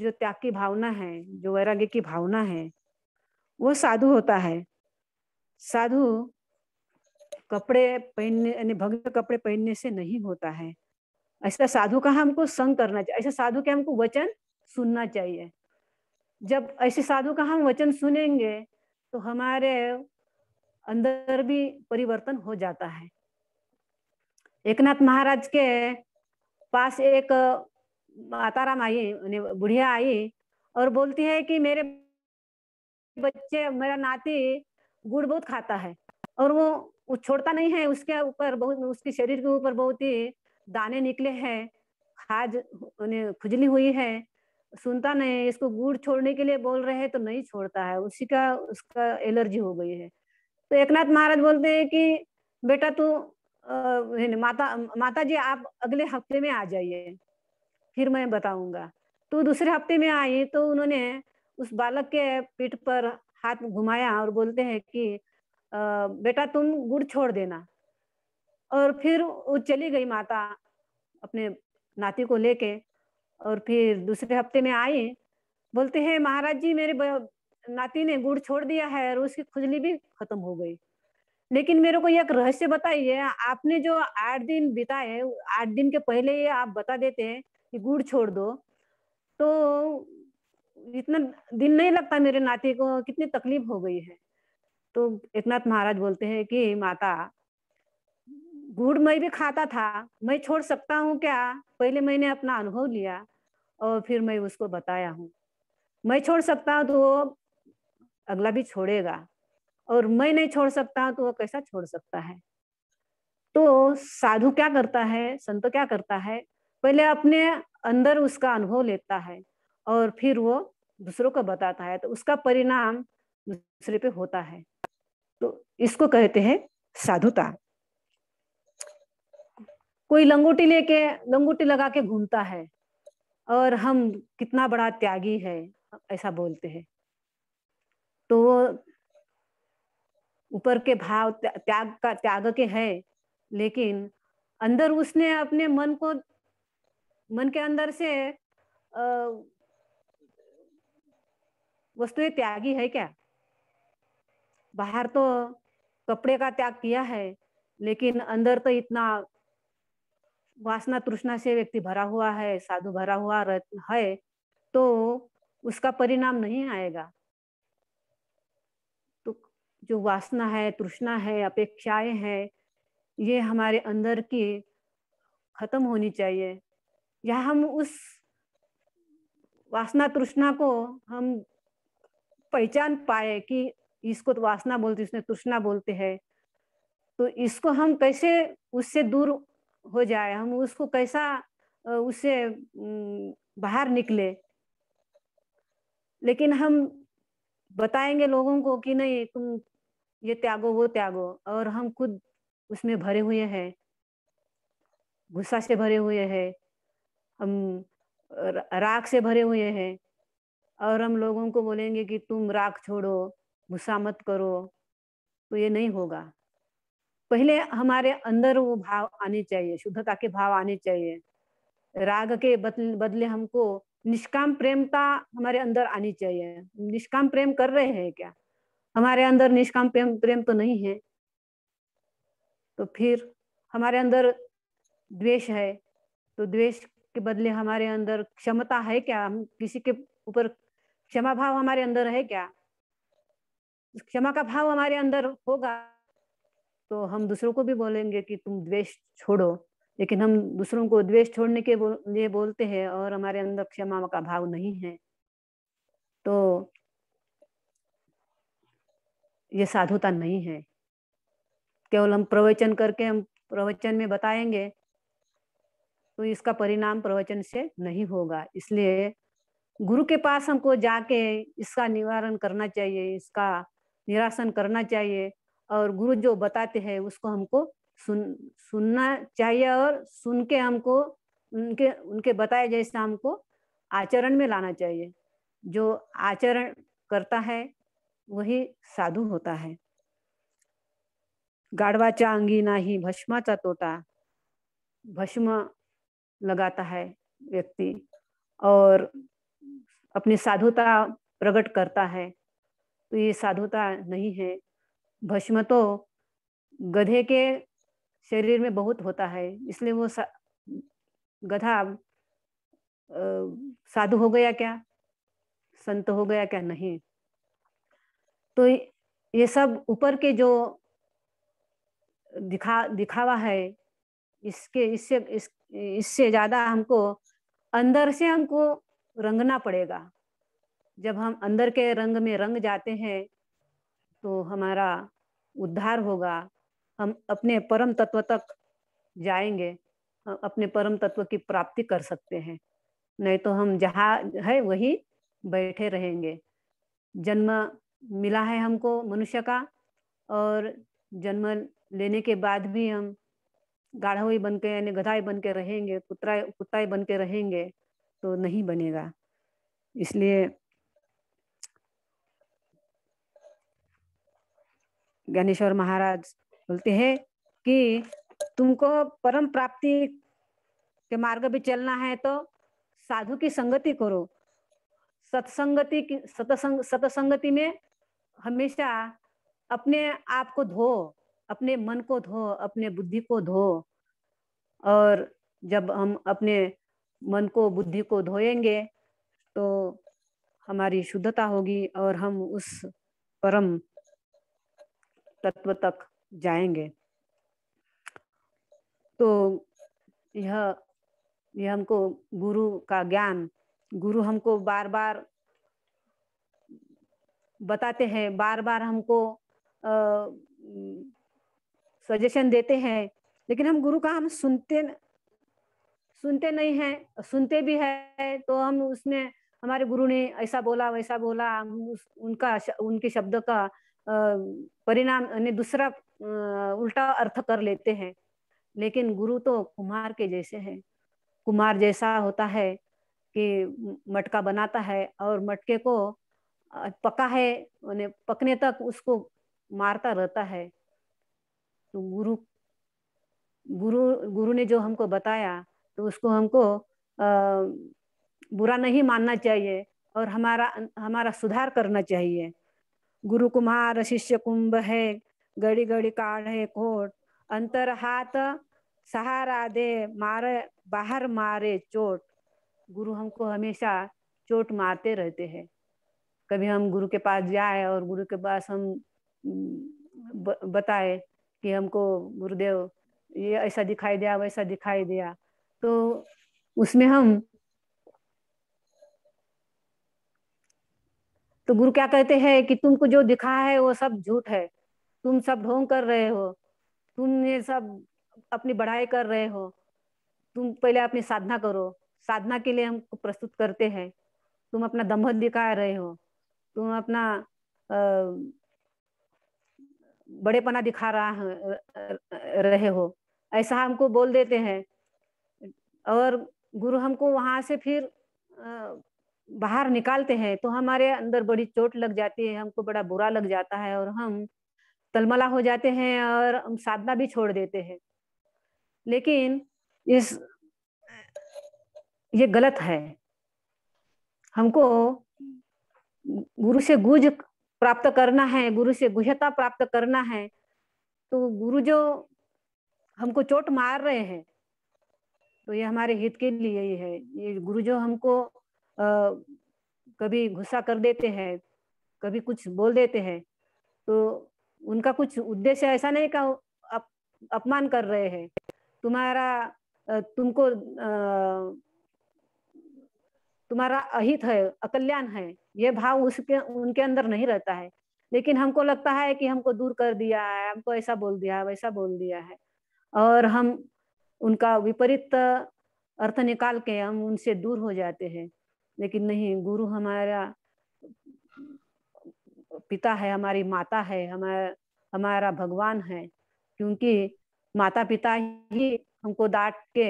जो त्याग की भावना है जो वैराग्य की भावना है वो साधु होता है साधु कपड़े पहनने यानी कपड़े पहनने से नहीं होता है ऐसा साधु का हमको संग करना चाहिए ऐसे साधु के हमको वचन सुनना चाहिए जब ऐसे साधु का हम वचन सुनेंगे तो हमारे अंदर भी परिवर्तन हो जाता है एकनाथ महाराज के पास एक माताराम आई बुढ़िया आई और बोलती है कि मेरे बच्चे मेरा नाती गुड़ बहुत खाता है और वो वो छोड़ता नहीं है उसके ऊपर बहुत उसके शरीर के ऊपर बहुत ही दाने निकले हैं खाज उन्हें खुजली हुई है सुनता नहीं इसको गुड़ छोड़ने के लिए बोल रहे हैं तो नहीं छोड़ता है उसी का उसका एलर्जी हो गई है तो एकनाथ महाराज बोलते हैं कि बेटा तू माता माता जी आप अगले हफ्ते में आ जाइए फिर मैं बताऊंगा तो दूसरे हफ्ते में आई तो उन्होंने उस बालक के पीठ पर हाथ घुमाया और बोलते हैं कि बेटा तुम गुड़ छोड़ देना और फिर वो चली गई माता अपने नाती को लेके और फिर दूसरे हफ्ते में आई बोलते हैं महाराज जी मेरे नाती ने गुड़ छोड़ दिया है और उसकी खुजली भी खत्म हो गई लेकिन मेरे को एक रहस्य बताइए आपने जो आठ दिन बिताए आठ दिन के पहले ये आप बता देते हैं कि गुड़ छोड़ दो तो इतना दिन नहीं लगता मेरे नाती को कितनी तकलीफ हो गई है तो एकनाथ महाराज बोलते हैं कि माता गुड़ मैं भी खाता था मैं छोड़ सकता हूँ क्या पहले मैंने अपना अनुभव लिया और फिर मैं उसको बताया हूँ मैं छोड़ सकता हूँ तो वो अगला भी छोड़ेगा और मैं नहीं छोड़ सकता हूँ तो वो कैसा छोड़ सकता है तो साधु क्या करता है संत क्या करता है पहले अपने अंदर उसका अनुभव लेता है और फिर वो दूसरों को बताता है तो उसका परिणाम दूसरे पे होता है तो इसको कहते हैं साधुता कोई लंगोटी लेके लंगोटी लगा के घूमता है और हम कितना बड़ा त्यागी है ऐसा बोलते हैं तो ऊपर के भाव त्याग का त्याग के है लेकिन अंदर उसने अपने मन को मन के अंदर से अः वस्तुएं त्यागी है क्या बाहर तो कपड़े का त्याग किया है लेकिन अंदर तो इतना वासना तृष्णा से व्यक्ति भरा हुआ है साधु भरा हुआ है तो उसका परिणाम नहीं आएगा तो जो वासना है तृष्णा है अपेक्षाएं हैं ये हमारे अंदर की खत्म होनी चाहिए या हम उस वासना तृष्णा को हम पहचान पाए कि इसको तो वासना बोलते उसने तृष्णा बोलते हैं तो इसको हम कैसे उससे दूर हो जाए हम उसको कैसा उससे बाहर निकले लेकिन हम बताएंगे लोगों को कि नहीं तुम ये त्यागो वो त्यागो और हम खुद उसमें भरे हुए हैं गुस्सा से भरे हुए हैं हम राग से भरे हुए हैं और हम लोगों को बोलेंगे कि तुम राख छोड़ो गुस्सा मत करो तो ये नहीं होगा पहले हमारे अंदर वो भाव आने चाहिए शुद्धता के भाव आने चाहिए राग के बदले हमको निष्काम प्रेमता हमारे अंदर आनी चाहिए निष्काम प्रेम कर रहे हैं क्या हमारे अंदर निष्काम प्रेम प्रेम तो नहीं है तो फिर हमारे अंदर द्वेष है तो द्वेष के बदले हमारे अंदर क्षमता है क्या हम किसी के ऊपर क्षमा भाव हमारे अंदर है क्या क्षमा का भाव हमारे अंदर होगा तो हम दूसरों को भी बोलेंगे कि तुम द्वेष छोड़ो लेकिन हम दूसरों को द्वेष छोड़ने के लिए बोलते हैं और हमारे अंदर क्षमा का भाव नहीं है तो ये साधुता नहीं है केवल हम प्रवचन करके हम प्रवचन में बताएंगे तो इसका परिणाम प्रवचन से नहीं होगा इसलिए गुरु के पास हमको जाके इसका निवारण करना चाहिए इसका निराशन करना चाहिए और गुरु जो बताते हैं उसको हमको सुन सुनना चाहिए और सुन के हमको उनके उनके बताए जैसे हमको आचरण में लाना चाहिए जो आचरण करता है वही साधु होता है गाढ़वाचा अंगी भस्मा भस्माचा तोटा भस्म लगाता है व्यक्ति और अपनी साधुता प्रकट करता है तो ये साधुता नहीं है भस्म तो गधे के शरीर में बहुत होता है इसलिए वो सा, गधा साधु हो गया क्या संत हो गया क्या नहीं तो ये सब ऊपर के जो दिखा दिखावा है इसके इससे इस, इससे ज्यादा हमको अंदर से हमको रंगना पड़ेगा जब हम अंदर के रंग में रंग जाते हैं तो हमारा उद्धार होगा हम अपने परम तत्व तक जाएंगे अपने परम तत्व की प्राप्ति कर सकते हैं नहीं तो हम जहाँ है वही बैठे रहेंगे जन्म मिला है हमको मनुष्य का और जन्म लेने के बाद भी हम गाढ़ा बन के यानी गधाई बन के रहेंगे कुत्ता कुत्ताई बन के रहेंगे तो नहीं बनेगा इसलिए ज्ञानेश्वर महाराज बोलते हैं कि तुमको परम प्राप्ति के मार्ग पे चलना है तो साधु की संगति करो सत्संगति की सतसंग सतसंगति में हमेशा अपने आप को धो अपने मन को धो अपने बुद्धि को धो और जब हम अपने मन को बुद्धि को धोएंगे तो हमारी शुद्धता होगी और हम उस परम तत्व तक जाएंगे तो यह यह हमको गुरु का ज्ञान गुरु हमको बार बार बताते हैं बार बार हमको सजेशन देते हैं लेकिन हम गुरु का हम सुनते सुनते नहीं है सुनते भी है तो हम उसमें हमारे गुरु ने ऐसा बोला वैसा बोला हम उनका उनके शब्द का परिणाम दूसरा उल्टा अर्थ कर लेते हैं लेकिन गुरु तो कुमार के जैसे हैं कुमार जैसा होता है कि मटका बनाता है और मटके को पका है उन्हें पकने तक उसको मारता रहता है तो गुरु गुरु गुरु ने जो हमको बताया तो उसको हमको बुरा नहीं मानना चाहिए और हमारा हमारा सुधार करना चाहिए गुरु कुमार शिष्य कुंभ है गड़ी गड़ी काढ़ है कोट अंतर हाथ सहारा दे मारे बाहर मारे चोट गुरु हमको हमेशा चोट मारते रहते हैं कभी हम गुरु के पास जाए और गुरु के पास हम बताए कि हमको गुरुदेव ये ऐसा दिखाई दिया वैसा दिखाई दिया तो उसमें हम तो गुरु क्या कहते हैं कि तुमको जो दिखा है वो सब झूठ है तुम सब ढोंग कर रहे हो तुम ये सब अपनी बढ़ाई कर रहे हो तुम पहले अपनी साधना करो साधना के लिए हमको प्रस्तुत करते हैं तुम अपना दम्भ दिखा रहे हो तुम अपना आ, बड़ेपना दिखा रहा रहे हो ऐसा हमको बोल देते हैं और गुरु हमको वहां से फिर बाहर निकालते हैं तो हमारे अंदर बड़ी चोट लग जाती है हमको बड़ा बुरा लग जाता है और हम तलमला हो जाते हैं और हम साधना भी छोड़ देते हैं लेकिन इस ये गलत है हमको गुरु से गुज प्राप्त करना है गुरु से गुहता प्राप्त करना है तो गुरु जो हमको चोट मार रहे हैं तो ये हमारे हित के लिए ही है ये गुरु जो हमको आ, कभी गुस्सा कर देते हैं कभी कुछ बोल देते हैं तो उनका कुछ उद्देश्य ऐसा नहीं का अप, अपमान कर रहे हैं तुम्हारा तुमको आ, तुम्हारा अहित है अकल्याण है ये भाव उसके उनके अंदर नहीं रहता है लेकिन हमको लगता है कि हमको दूर कर दिया है हमको ऐसा बोल दिया है वैसा बोल दिया है और हम उनका विपरीत अर्थ निकाल के हम उनसे दूर हो जाते हैं लेकिन नहीं गुरु हमारा पिता है हमारी माता है हमारा हमारा भगवान है क्योंकि माता पिता ही हमको डांट के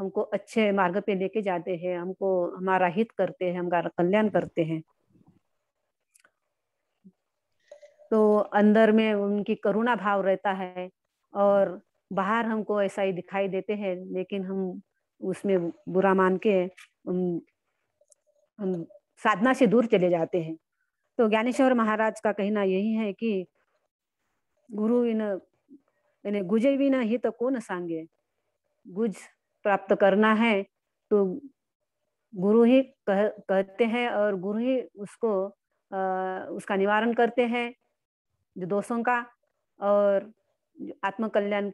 हमको अच्छे मार्ग पे लेके जाते हैं हमको हमारा हित करते हैं हमारा कल्याण करते हैं तो अंदर में उनकी करुणा भाव रहता है और बाहर हमको ऐसा ही दिखाई देते हैं लेकिन हम उसमें बुरा मान के हम, हम साधना से दूर चले जाते हैं तो ज्ञानेश्वर महाराज का कहना यही है कि गुरु इन इन्हें गुजे बिना ही तो कौन सांगे गुज प्राप्त करना है तो गुरु ही कह, कहते हैं और गुरु ही उसको आ, उसका निवारण करते हैं जो दोषों का और आत्मकल्याण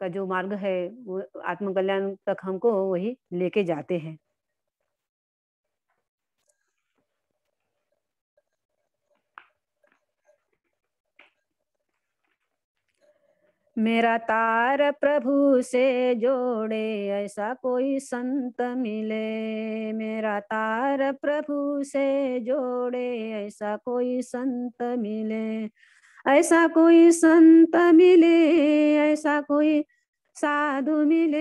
का जो मार्ग है वो आत्मकल्याण तक हमको वही लेके जाते हैं मेरा तार प्रभु से जोड़े ऐसा कोई संत मिले मेरा तार प्रभु से जोड़े ऐसा कोई संत मिले ऐसा कोई संत मिले ऐसा कोई साधु मिले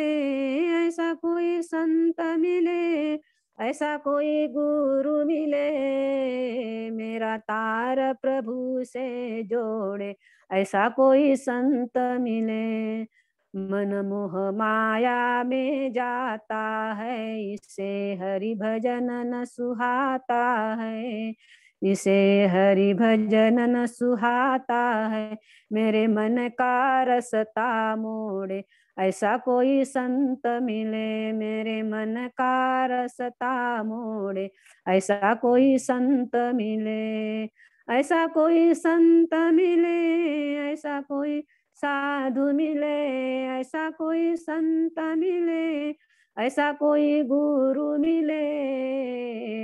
ऐसा कोई संत मिले ऐसा कोई गुरु मिले मेरा तार प्रभु से जोड़े ऐसा कोई संत मिले मन मोह माया में जाता है इससे हरि भजन न सुहाता है इसे हरि भजनन सुहाता है मेरे मन का रसता मोड़े ऐसा कोई संत मिले मेरे मन का रसता मोड़े ऐसा कोई संत मिले ऐसा कोई संत मिले ऐसा कोई साधु मिले ऐसा कोई संत मिले ऐसा कोई गुरु मिले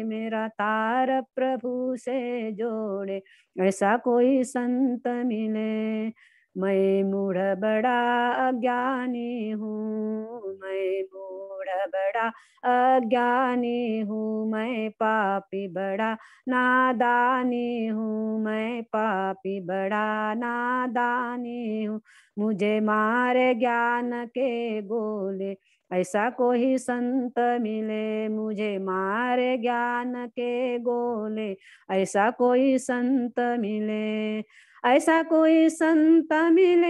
मेरा तार प्रभु से जोड़े ऐसा कोई संत मिले मैं मूढ़ बड़ा अज्ञानी हूँ मैं मूढ़ बड़ा अज्ञानी हूँ मैं पापी बड़ा नादानी हूँ मैं पापी बड़ा नादानी हूँ मुझे मारे ज्ञान के गोले ऐसा कोई संत मिले मुझे मारे ज्ञान के गोले ऐसा कोई संत मिले ऐसा कोई संत मिले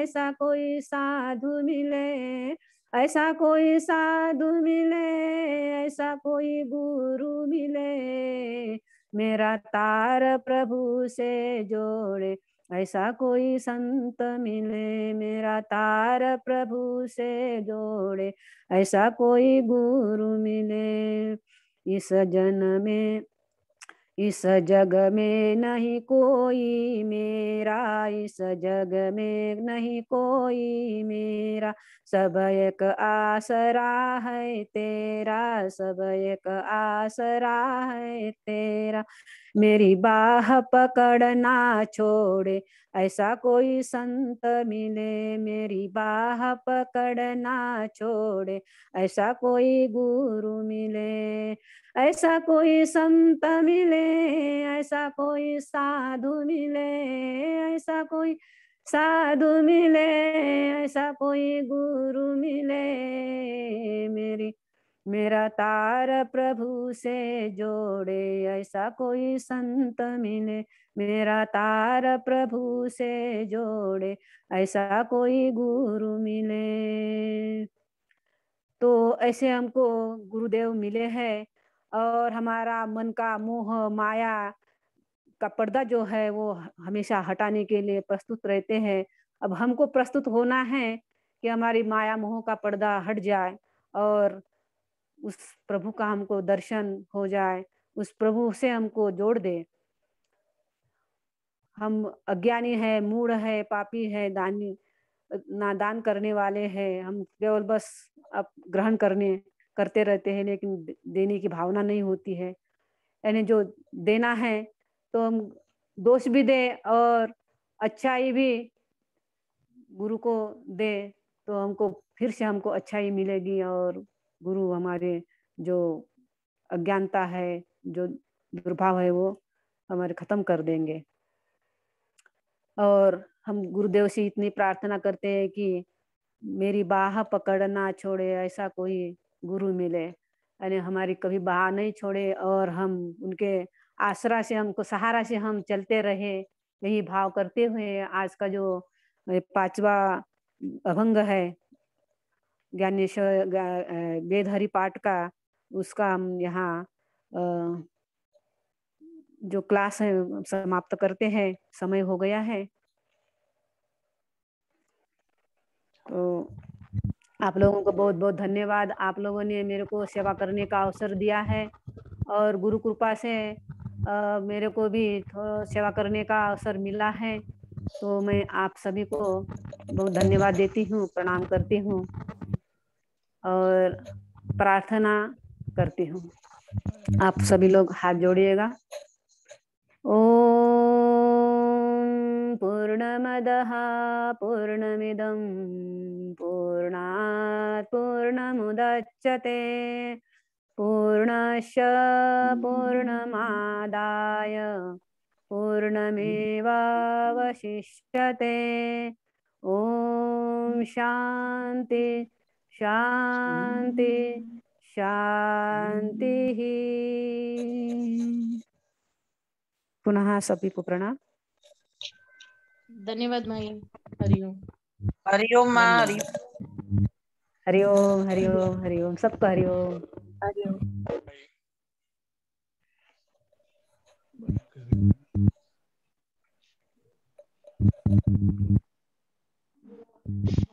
ऐसा कोई साधु मिले ऐसा कोई साधु मिले ऐसा कोई गुरु मिले मेरा तार प्रभु से जोड़े ऐसा कोई संत मिले मेरा तार प्रभु से जोड़े ऐसा कोई गुरु मिले इस जन में इस जग में नहीं कोई मेरा इस जग में नहीं कोई मेरा सब एक आसरा है तेरा सब एक आसरा है तेरा मेरी बाह पकड़ ना छोड़े ऐसा कोई संत मिले मेरी बाह पकड़ ना छोड़े ऐसा कोई गुरु मिले ऐसा कोई संत मिले ऐसा कोई साधु मिले ऐसा कोई साधु मिले ऐसा कोई गुरु मिले मेरी मेरा तार प्रभु से जोड़े ऐसा कोई संत मिले मेरा तार प्रभु से जोड़े ऐसा कोई गुरु मिले तो ऐसे हमको गुरुदेव मिले हैं और हमारा मन का मोह माया का पर्दा जो है वो हमेशा हटाने के लिए प्रस्तुत रहते हैं अब हमको प्रस्तुत होना है कि हमारी माया मोह का पर्दा हट जाए और उस प्रभु का हमको दर्शन हो जाए उस प्रभु से हमको जोड़ दे हम अज्ञानी है मूढ़ है पापी है दानी दान करने वाले हैं हम केवल बस अब ग्रहण करने करते रहते हैं लेकिन देने की भावना नहीं होती है यानी जो देना है तो हम दोष भी दे और अच्छाई भी गुरु को दे तो हमको फिर से हमको अच्छाई मिलेगी और गुरु हमारे जो अज्ञानता है जो दुर्भाव है वो हमारे खत्म कर देंगे और हम गुरुदेव से इतनी प्रार्थना करते हैं कि मेरी बाह पकड़ ना छोड़े ऐसा कोई गुरु मिले यानी हमारी कभी बाह नहीं छोड़े और हम उनके आसरा से हमको सहारा से हम चलते रहे यही भाव करते हुए आज का जो पांचवा अभंग है ज्ञानेश्वर बेदहरी पाठ का उसका हम यहाँ जो क्लास है समाप्त करते हैं समय हो गया है तो आप लोगों को बहुत बहुत धन्यवाद आप लोगों ने मेरे को सेवा करने का अवसर दिया है और गुरु कृपा से आ, मेरे को भी थोड़ा सेवा करने का अवसर मिला है तो मैं आप सभी को बहुत धन्यवाद देती हूँ प्रणाम करती हूँ और प्रार्थना करती हूँ आप सभी लोग हाथ जोड़िएगा ओम पूर्ण पूर्णमिदं पूर्ण मुदच्यते पूर्णश पूर्णमादाय पूर्णमेवावशिष्यते ॐ शांति शांति शांति पुनः सभी को प्रणाम धन्यवाद माई हरिओम हरिओम माँ हरिओम हरिओम हरिओम हरिओम सबको हरिओम हरिओम